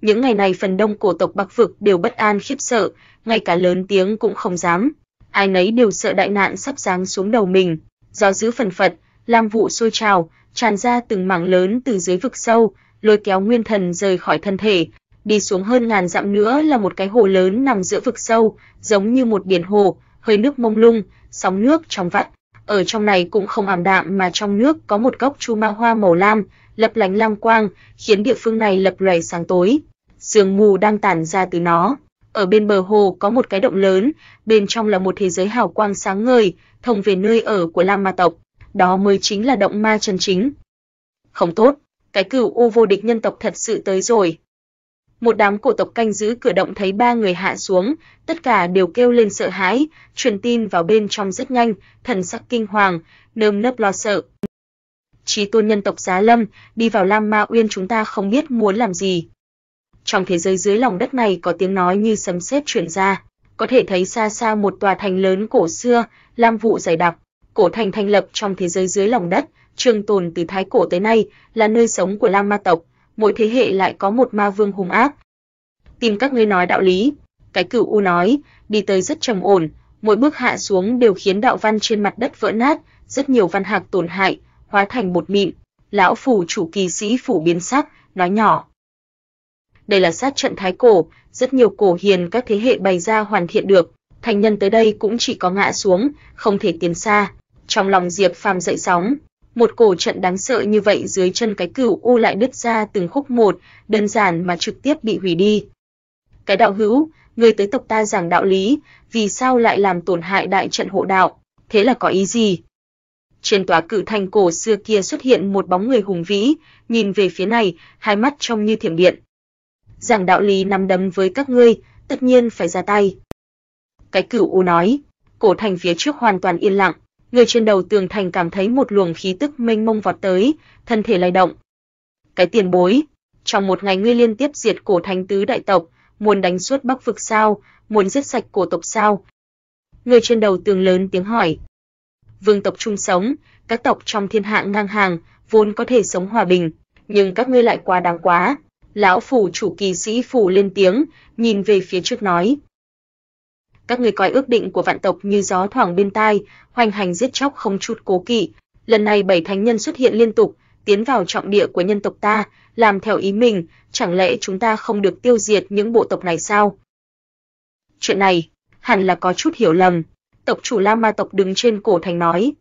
Những ngày này phần đông cổ tộc Bắc vực đều bất an khiếp sợ, ngay cả lớn tiếng cũng không dám. Ai nấy đều sợ đại nạn sắp giáng xuống đầu mình. Gió dữ phần phật, lam vụ sôi trào, tràn ra từng mảng lớn từ dưới vực sâu, lôi kéo nguyên thần rời khỏi thân thể, đi xuống hơn ngàn dặm nữa là một cái hồ lớn nằm giữa vực sâu, giống như một biển hồ, hơi nước mông lung, sóng nước trong vắt. Ở trong này cũng không ảm đạm mà trong nước có một gốc chu ma hoa màu lam, lấp lánh lam quang, khiến địa phương này lập lòe sáng tối. Sương mù đang tản ra từ nó. Ở bên bờ hồ có một cái động lớn, bên trong là một thế giới hào quang sáng ngời, thông về nơi ở của Lam Ma tộc. Đó mới chính là động ma chân chính. Không tốt, cái cửu u vô địch nhân tộc thật sự tới rồi một đám cổ tộc canh giữ cửa động thấy ba người hạ xuống, tất cả đều kêu lên sợ hãi, truyền tin vào bên trong rất nhanh, thần sắc kinh hoàng, nơm nớp lo sợ. Chí tôn nhân tộc Giá Lâm, đi vào Lam Ma Uyên chúng ta không biết muốn làm gì. Trong thế giới dưới lòng đất này có tiếng nói như sấm sét truyền ra, có thể thấy xa xa một tòa thành lớn cổ xưa, Lam Vụ dày đặc, cổ thành thành lập trong thế giới dưới lòng đất, trường tồn từ thái cổ tới nay, là nơi sống của Lam Ma tộc mỗi thế hệ lại có một ma vương hung ác. Tìm các ngươi nói đạo lý, cái cửu u nói, đi tới rất trầm ổn, mỗi bước hạ xuống đều khiến đạo văn trên mặt đất vỡ nát, rất nhiều văn hạc tổn hại, hóa thành bột mịn. Lão phủ chủ kỳ sĩ phủ biến sắc, nói nhỏ. Đây là sát trận thái cổ, rất nhiều cổ hiền các thế hệ bày ra hoàn thiện được, thành nhân tới đây cũng chỉ có ngã xuống, không thể tiến xa. Trong lòng Diệp Phàm dậy sóng, một cổ trận đáng sợ như vậy dưới chân cái cửu u lại đứt ra từng khúc một, đơn giản mà trực tiếp bị hủy đi. Cái đạo hữu, người tới tộc ta giảng đạo lý, vì sao lại làm tổn hại đại trận hộ đạo, thế là có ý gì? Trên tòa cử thành cổ xưa kia xuất hiện một bóng người hùng vĩ, nhìn về phía này, hai mắt trông như thiểm điện. Giảng đạo lý nắm đấm với các ngươi, tất nhiên phải ra tay. Cái cửu u nói, cổ thành phía trước hoàn toàn yên lặng, người trên đầu tường thành cảm thấy một luồng khí tức mênh mông vọt tới, thân thể lay động. Cái tiền bối, trong một ngày ngươi liên tiếp diệt cổ thánh tứ đại tộc, muốn đánh suốt Bắc vực sao, muốn giết sạch cổ tộc sao? Người trên đầu tường lớn tiếng hỏi. Vương tộc chung sống, các tộc trong thiên hạ ngang hàng, vốn có thể sống hòa bình, nhưng các ngươi lại quá đáng quá. Lão phủ chủ kỳ sĩ phủ lên tiếng, nhìn về phía trước nói các ngươi coi ước định của vạn tộc như gió thoảng bên tai, hoành hành giết chóc không chút cố kỵ. Lần này bảy thánh nhân xuất hiện liên tục, tiến vào trọng địa của nhân tộc ta, làm theo ý mình, chẳng lẽ chúng ta không được tiêu diệt những bộ tộc này sao? Chuyện này hẳn là có chút hiểu lầm, tộc chủ La Ma tộc đứng trên cổ thành nói.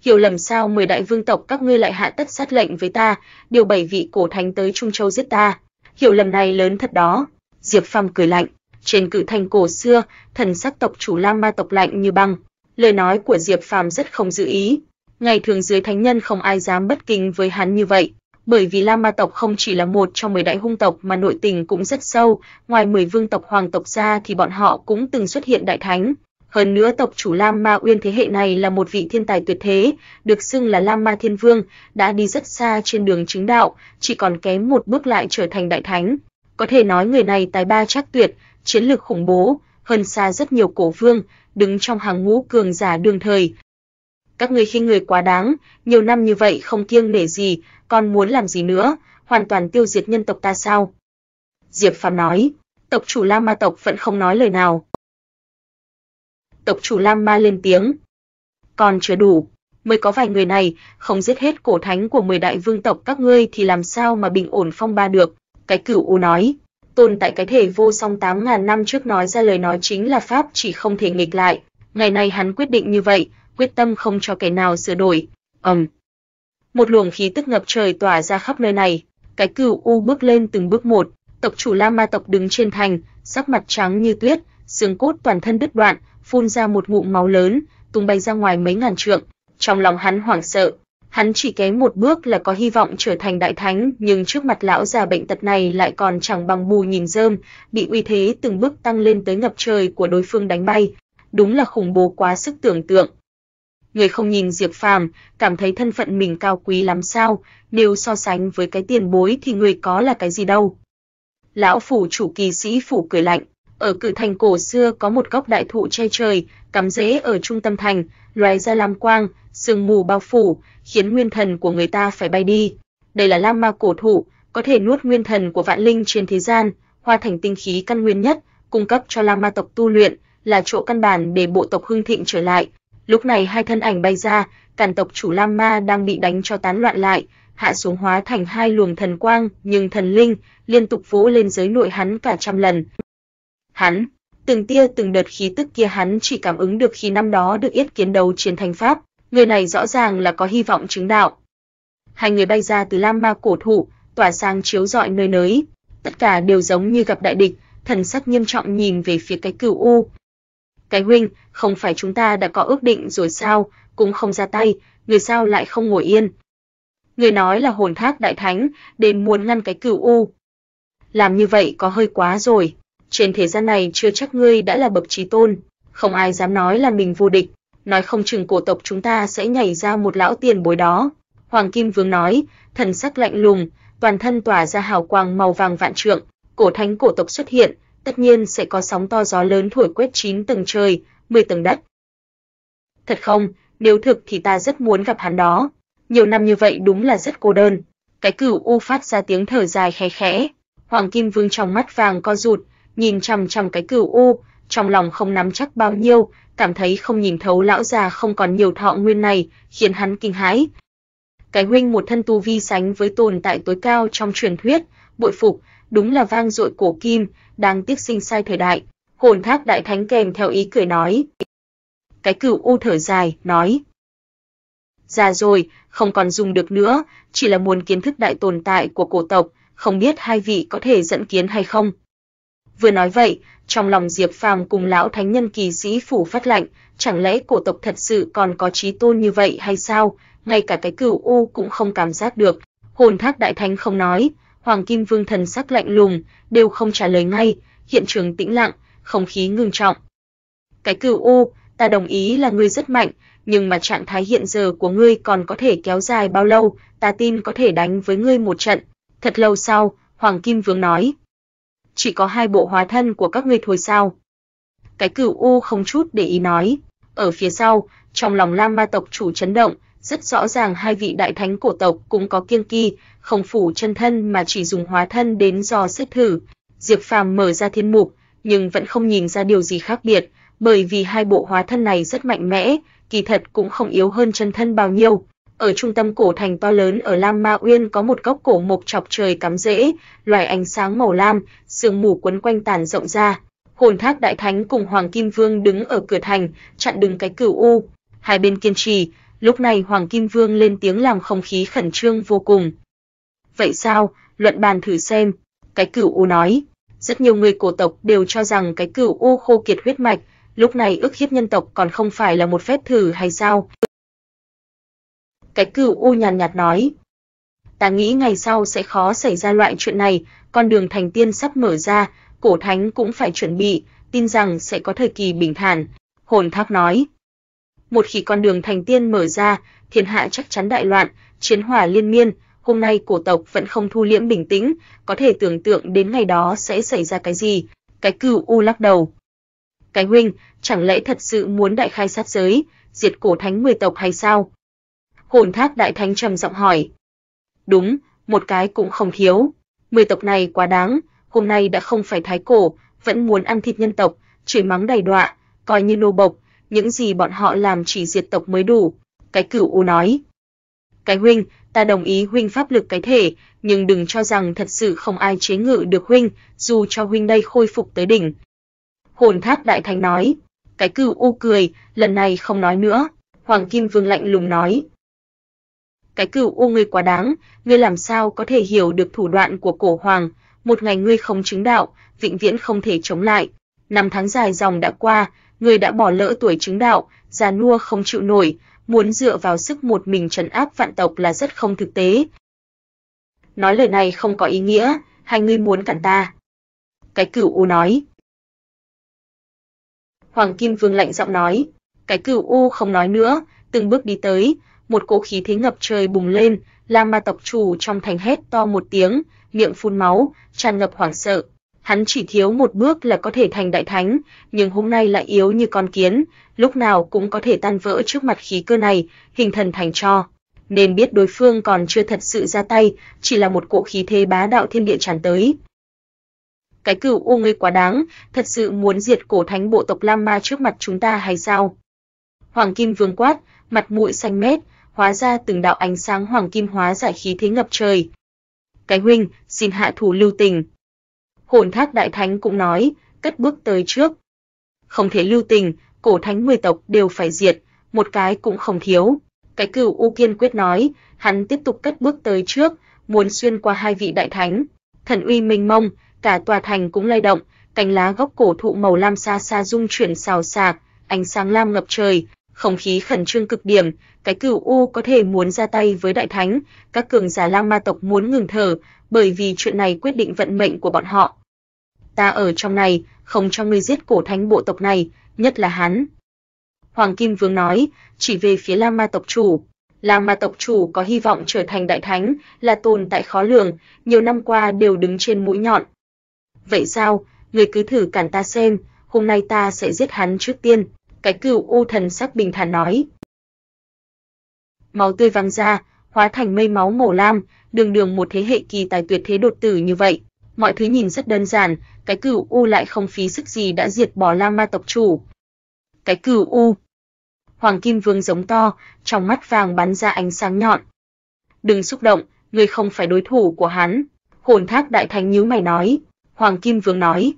Hiểu lầm sao mười đại vương tộc các ngươi lại hạ tất sát lệnh với ta, điều bảy vị cổ thánh tới Trung Châu giết ta. Hiểu lầm này lớn thật đó." Diệp phong cười lạnh. Trên cử thành cổ xưa, thần sắc tộc chủ Lam Ma tộc lạnh như băng. Lời nói của Diệp Phàm rất không dự ý. Ngày thường dưới thánh nhân không ai dám bất kính với hắn như vậy, bởi vì Lam Ma tộc không chỉ là một trong 10 đại hung tộc mà nội tình cũng rất sâu, ngoài 10 vương tộc hoàng tộc ra thì bọn họ cũng từng xuất hiện đại thánh. Hơn nữa tộc chủ Lam Ma Uyên thế hệ này là một vị thiên tài tuyệt thế, được xưng là Lam Ma Thiên Vương, đã đi rất xa trên đường chứng đạo, chỉ còn kém một bước lại trở thành đại thánh. Có thể nói người này tài ba chắc tuyệt, chiến lược khủng bố, hơn xa rất nhiều cổ vương, đứng trong hàng ngũ cường giả đương thời. Các ngươi khi người quá đáng, nhiều năm như vậy không kiêng nể gì, còn muốn làm gì nữa, hoàn toàn tiêu diệt nhân tộc ta sao? Diệp Phàm nói, tộc chủ Lam Ma tộc vẫn không nói lời nào. Tộc chủ Lam Ma lên tiếng, còn chưa đủ, mới có vài người này, không giết hết cổ thánh của 10 đại vương tộc các ngươi thì làm sao mà bình ổn phong ba được, cái cửu u nói tồn tại cái thể vô song 8.000 năm trước nói ra lời nói chính là Pháp chỉ không thể nghịch lại. Ngày nay hắn quyết định như vậy, quyết tâm không cho kẻ nào sửa đổi. Ầm. Một luồng khí tức ngập trời tỏa ra khắp nơi này, cái cửu u bước lên từng bước một, tộc chủ La Ma tộc đứng trên thành, sắc mặt trắng như tuyết, xương cốt toàn thân đứt đoạn, phun ra một ngụm máu lớn, tung bay ra ngoài mấy ngàn trượng. Trong lòng hắn hoảng sợ, hắn chỉ kém một bước là có hy vọng trở thành đại thánh, nhưng trước mặt lão già bệnh tật này lại còn chẳng bằng bù nhìn rơm, bị uy thế từng bước tăng lên tới ngập trời của đối phương đánh bay, đúng là khủng bố quá sức tưởng tượng. Người không nhìn Diệp Phàm, cảm thấy thân phận mình cao quý lắm sao, nếu so sánh với cái tiền bối thì người có là cái gì đâu. Lão phủ chủ kỳ sĩ phủ cười lạnh. Ở cử thành cổ xưa có một góc đại thụ che trời, cắm rễ ở trung tâm thành, loài ra lam quang, sương mù bao phủ, khiến nguyên thần của người ta phải bay đi. Đây là lam ma cổ thụ, có thể nuốt nguyên thần của vạn linh trên thế gian, hoa thành tinh khí căn nguyên nhất, cung cấp cho lam ma tộc tu luyện, là chỗ căn bản để bộ tộc hưng thịnh trở lại. Lúc này hai thân ảnh bay ra, càn tộc chủ lam ma đang bị đánh cho tán loạn lại, hạ xuống hóa thành hai luồng thần quang, nhưng thần linh liên tục vỗ lên giới nội hắn cả trăm lần. Hắn, từng tia từng đợt khí tức kia hắn chỉ cảm ứng được khi năm đó được yết kiến đầu chiến thành pháp, người này rõ ràng là có hy vọng chứng đạo. Hai người bay ra từ Lam Ma cổ thụ, tỏa sáng chiếu rọi nơi nới, tất cả đều giống như gặp đại địch, thần sắc nghiêm trọng nhìn về phía cái cửu u. Cái huynh, không phải chúng ta đã có ước định rồi sao, cũng không ra tay, người sao lại không ngồi yên? Người nói là hồn thác đại thánh, đến muốn ngăn cái cửu u. Làm như vậy có hơi quá rồi trên thế gian này chưa chắc ngươi đã là bậc trí tôn, không ai dám nói là mình vô địch, nói không chừng cổ tộc chúng ta sẽ nhảy ra một lão tiền bối đó." Hoàng Kim Vương nói, thần sắc lạnh lùng, toàn thân tỏa ra hào quang màu vàng vạn trượng, cổ thánh cổ tộc xuất hiện, tất nhiên sẽ có sóng to gió lớn thổi quét chín tầng trời, 10 tầng đất. Thật không, nếu thực thì ta rất muốn gặp hắn đó. Nhiều năm như vậy đúng là rất cô đơn. Cái cửu u phát ra tiếng thở dài khẽ khẽ. Hoàng Kim Vương trong mắt vàng co rụt, nhìn chằm chằm cái cửu u, trong lòng không nắm chắc bao nhiêu, cảm thấy không nhìn thấu lão già không còn nhiều thọ nguyên này, khiến hắn kinh hãi. Cái huynh một thân tu vi sánh với tồn tại tối cao trong truyền thuyết, bội phục, đúng là vang dội cổ kim, đang tiếc sinh sai thời đại. Hồn thác đại thánh kèm theo ý cười nói. Cái cửu u thở dài, nói. Già rồi, không còn dùng được nữa, chỉ là muốn kiến thức đại tồn tại của cổ tộc, không biết hai vị có thể dẫn kiến hay không. Vừa nói vậy, trong lòng Diệp Phàm cùng lão thánh nhân kỳ sĩ phủ phát lạnh, chẳng lẽ cổ tộc thật sự còn có trí tôn như vậy hay sao? Ngay cả cái cửu u cũng không cảm giác được. Hồn Thác đại thánh không nói, Hoàng Kim Vương thần sắc lạnh lùng, đều không trả lời ngay, hiện trường tĩnh lặng, không khí ngưng trọng. Cái cửu u, ta đồng ý là ngươi rất mạnh, nhưng mà trạng thái hiện giờ của ngươi còn có thể kéo dài bao lâu, ta tin có thể đánh với ngươi một trận. Thật lâu sau, Hoàng Kim Vương nói, chỉ có hai bộ hóa thân của các ngươi thôi sao? Cái cửu U không chút để ý nói. Ở phía sau, trong lòng Lam ba tộc chủ chấn động, rất rõ ràng hai vị đại thánh cổ tộc cũng có kiêng kỳ, không phủ chân thân mà chỉ dùng hóa thân đến dò xét thử. Diệp Phàm mở ra thiên mục, nhưng vẫn không nhìn ra điều gì khác biệt, bởi vì hai bộ hóa thân này rất mạnh mẽ, kỳ thật cũng không yếu hơn chân thân bao nhiêu, ở trung tâm cổ thành to lớn ở Lam Ma Uyên có một góc cổ mộc chọc trời cắm rễ, loài ánh sáng màu lam, sương mù quấn quanh tàn rộng ra. Hồn Thác Đại Thánh cùng Hoàng Kim Vương đứng ở cửa thành, chặn đứng cái cửu u. Hai bên kiên trì, lúc này Hoàng Kim Vương lên tiếng làm không khí khẩn trương vô cùng. Vậy sao, luận bàn thử xem, cái cửu u nói. Rất nhiều người cổ tộc đều cho rằng cái cửu u khô kiệt huyết mạch, lúc này ức hiếp nhân tộc còn không phải là một phép thử hay sao? cái cửu u nhàn nhạt, nói. Ta nghĩ ngày sau sẽ khó xảy ra loại chuyện này, con đường thành tiên sắp mở ra, cổ thánh cũng phải chuẩn bị, tin rằng sẽ có thời kỳ bình thản, hồn thác nói. Một khi con đường thành tiên mở ra, thiên hạ chắc chắn đại loạn, chiến hỏa liên miên, hôm nay cổ tộc vẫn không thu liễm bình tĩnh, có thể tưởng tượng đến ngày đó sẽ xảy ra cái gì, cái cửu u lắc đầu. Cái huynh, chẳng lẽ thật sự muốn đại khai sát giới, diệt cổ thánh 10 tộc hay sao? Hồn Thác Đại Thánh trầm giọng hỏi. Đúng, một cái cũng không thiếu. Mười tộc này quá đáng, hôm nay đã không phải thái cổ, vẫn muốn ăn thịt nhân tộc, chửi mắng đầy đọa, coi như nô bộc, những gì bọn họ làm chỉ diệt tộc mới đủ." Cái cửu u nói. "Cái huynh, ta đồng ý huynh pháp lực cái thể, nhưng đừng cho rằng thật sự không ai chế ngự được huynh, dù cho huynh đây khôi phục tới đỉnh." Hồn Thác Đại Thánh nói. Cái cửu u cười, lần này không nói nữa. Hoàng Kim Vương lạnh lùng nói, cái cửu u ngươi quá đáng, ngươi làm sao có thể hiểu được thủ đoạn của cổ hoàng, một ngày ngươi không chứng đạo, vĩnh viễn không thể chống lại. Năm tháng dài dòng đã qua, ngươi đã bỏ lỡ tuổi chứng đạo, già nua không chịu nổi, muốn dựa vào sức một mình trấn áp vạn tộc là rất không thực tế. Nói lời này không có ý nghĩa, hai ngươi muốn cản ta. Cái cửu u nói. Hoàng Kim Vương lạnh giọng nói, cái cửu u không nói nữa, từng bước đi tới, một cỗ khí thế ngập trời bùng lên, lang ma tộc chủ trong thành hét to một tiếng, miệng phun máu, tràn ngập hoảng sợ. Hắn chỉ thiếu một bước là có thể thành đại thánh, nhưng hôm nay lại yếu như con kiến, lúc nào cũng có thể tan vỡ trước mặt khí cơ này, hình thần thành cho. Nên biết đối phương còn chưa thật sự ra tay, chỉ là một cỗ khí thế bá đạo thiên địa tràn tới. Cái cửu u ngươi quá đáng, thật sự muốn diệt cổ thánh bộ tộc Lam Ma trước mặt chúng ta hay sao? Hoàng Kim Vương quát, mặt mũi xanh mét, hóa ra từng đạo ánh sáng hoàng kim hóa giải khí thế ngập trời. Cái huynh, xin hạ thủ lưu tình. Hồn thác đại thánh cũng nói, cất bước tới trước. Không thể lưu tình, cổ thánh mười tộc đều phải diệt, một cái cũng không thiếu. Cái cửu U kiên quyết nói, hắn tiếp tục cất bước tới trước, muốn xuyên qua hai vị đại thánh. Thần uy mênh mông, cả tòa thành cũng lay động, cánh lá gốc cổ thụ màu lam xa xa rung chuyển xào xạc, ánh sáng lam ngập trời, không khí khẩn trương cực điểm, cái cửu u có thể muốn ra tay với đại thánh, các cường giả lang ma tộc muốn ngừng thở, bởi vì chuyện này quyết định vận mệnh của bọn họ. Ta ở trong này, không cho ngươi giết cổ thánh bộ tộc này, nhất là hắn. Hoàng Kim Vương nói, chỉ về phía Lang Ma tộc chủ. Lang Ma tộc chủ có hy vọng trở thành đại thánh, là tồn tại khó lường, nhiều năm qua đều đứng trên mũi nhọn. Vậy sao, Ngươi cứ thử cản ta xem, hôm nay ta sẽ giết hắn trước tiên cái cửu u thần sắc bình thản nói. Máu tươi văng ra, hóa thành mây máu màu lam, đường đường một thế hệ kỳ tài tuyệt thế đột tử như vậy, mọi thứ nhìn rất đơn giản, cái cửu u lại không phí sức gì đã diệt bỏ lang ma tộc chủ. Cái cửu u. Hoàng Kim Vương giống to, trong mắt vàng bắn ra ánh sáng nhọn. Đừng xúc động, người không phải đối thủ của hắn. Hồn thác đại thánh nhíu mày nói, Hoàng Kim Vương nói.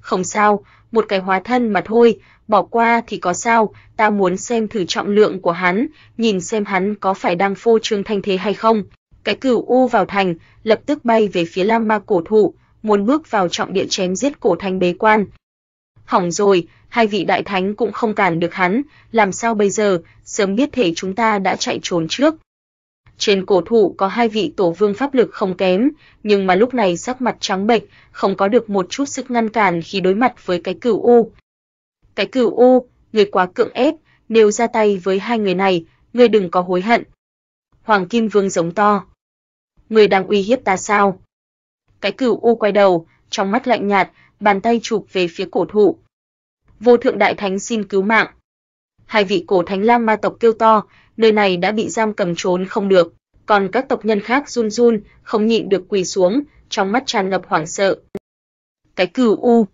Không sao, một cái hóa thân mà thôi, bỏ qua thì có sao, ta muốn xem thử trọng lượng của hắn, nhìn xem hắn có phải đang phô trương thanh thế hay không. Cái cửu u vào thành, lập tức bay về phía Lam Ma cổ thụ, muốn bước vào trọng địa chém giết cổ thành bế quan. Hỏng rồi, hai vị đại thánh cũng không cản được hắn, làm sao bây giờ, sớm biết thể chúng ta đã chạy trốn trước. Trên cổ thụ có hai vị tổ vương pháp lực không kém, nhưng mà lúc này sắc mặt trắng bệch, không có được một chút sức ngăn cản khi đối mặt với cái cửu u cái cửu u, người quá cưỡng ép, nếu ra tay với hai người này, ngươi đừng có hối hận. Hoàng Kim Vương giống to. Ngươi đang uy hiếp ta sao? Cái cửu u quay đầu, trong mắt lạnh nhạt, bàn tay chụp về phía cổ thụ. Vô thượng đại thánh xin cứu mạng. Hai vị cổ thánh lang ma tộc kêu to, nơi này đã bị giam cầm trốn không được, còn các tộc nhân khác run run, không nhịn được quỳ xuống, trong mắt tràn ngập hoảng sợ. Cái cừu u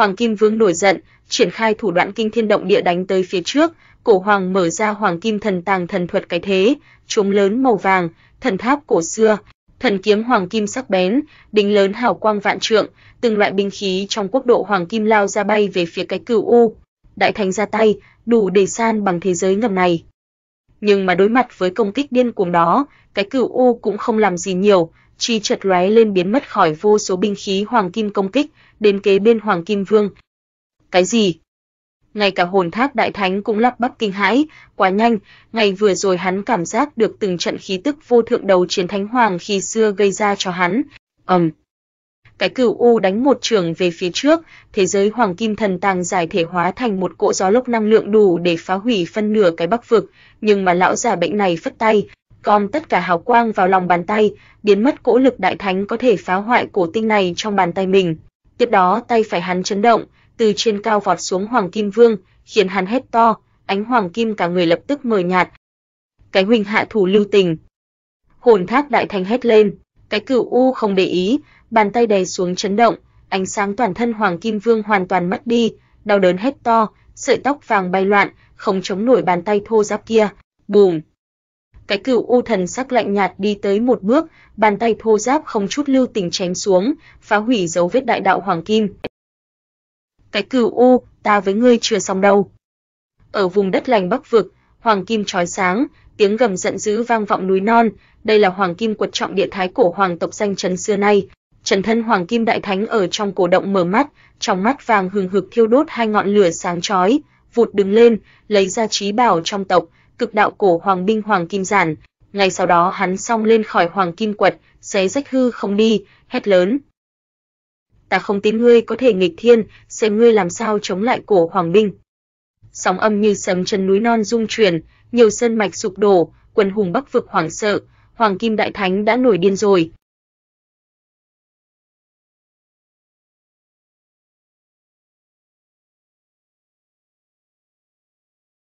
Hoàng Kim Vương nổi giận, triển khai thủ đoạn kinh thiên động địa đánh tới phía trước, cổ hoàng mở ra Hoàng Kim Thần Tàng thần thuật cái thế, trống lớn màu vàng, thần tháp cổ xưa, thần kiếm hoàng kim sắc bén, đỉnh lớn hào quang vạn trượng, từng loại binh khí trong quốc độ hoàng kim lao ra bay về phía cái cửu u. Đại Thánh ra tay, đủ để san bằng thế giới ngầm này. Nhưng mà đối mặt với công kích điên cuồng đó, cái cửu u cũng không làm gì nhiều, chi chợt lóe lên biến mất khỏi vô số binh khí hoàng kim công kích, đến kế bên Hoàng Kim Vương. Cái gì? Ngay cả hồn Thác đại thánh cũng lắp bắp kinh hãi, quá nhanh, ngày vừa rồi hắn cảm giác được từng trận khí tức vô thượng đầu chiến thánh hoàng khi xưa gây ra cho hắn. Ầm. Um. Cái cửu u đánh một trường về phía trước, thế giới hoàng kim thần tàng giải thể hóa thành một cỗ gió lốc năng lượng đủ để phá hủy phân nửa cái Bắc vực, nhưng mà lão già bệnh này phất tay, gom tất cả hào quang vào lòng bàn tay, biến mất cỗ lực đại thánh có thể phá hoại cổ tinh này trong bàn tay mình. Tiếp đó tay phải hắn chấn động, từ trên cao vọt xuống Hoàng Kim Vương, khiến hắn hét to, ánh hoàng kim cả người lập tức mờ nhạt. Cái huynh hạ thủ lưu tình. Hồn thác đại thánh hét lên, cái cửu u không để ý, bàn tay đè xuống chấn động, ánh sáng toàn thân Hoàng Kim Vương hoàn toàn mất đi, đau đớn hét to, sợi tóc vàng bay loạn, không chống nổi bàn tay thô ráp kia. Bùm! cái cửu u thần sắc lạnh nhạt đi tới một bước, bàn tay thô giáp không chút lưu tình chém xuống, phá hủy dấu vết đại đạo hoàng kim. Cái cửu u, ta với ngươi chưa xong đâu. Ở vùng đất lành Bắc vực, hoàng kim chói sáng, tiếng gầm giận dữ vang vọng núi non, đây là hoàng kim quật trọng địa thái cổ hoàng tộc danh chấn xưa nay. Trần thân hoàng kim đại thánh ở trong cổ động mở mắt, trong mắt vàng hừng hực thiêu đốt hai ngọn lửa sáng chói, vụt đứng lên, lấy ra trí bảo trong tộc, cực đạo cổ hoàng binh hoàng kim giản, ngay sau đó hắn song lên khỏi hoàng kim quật, xé rách hư không đi, hét lớn. Ta không tin ngươi có thể nghịch thiên, xem ngươi làm sao chống lại cổ hoàng binh. Sóng âm như sấm chân núi non rung chuyển, nhiều sơn mạch sụp đổ, quần hùng bắc vực hoảng sợ, hoàng kim đại thánh đã nổi điên rồi,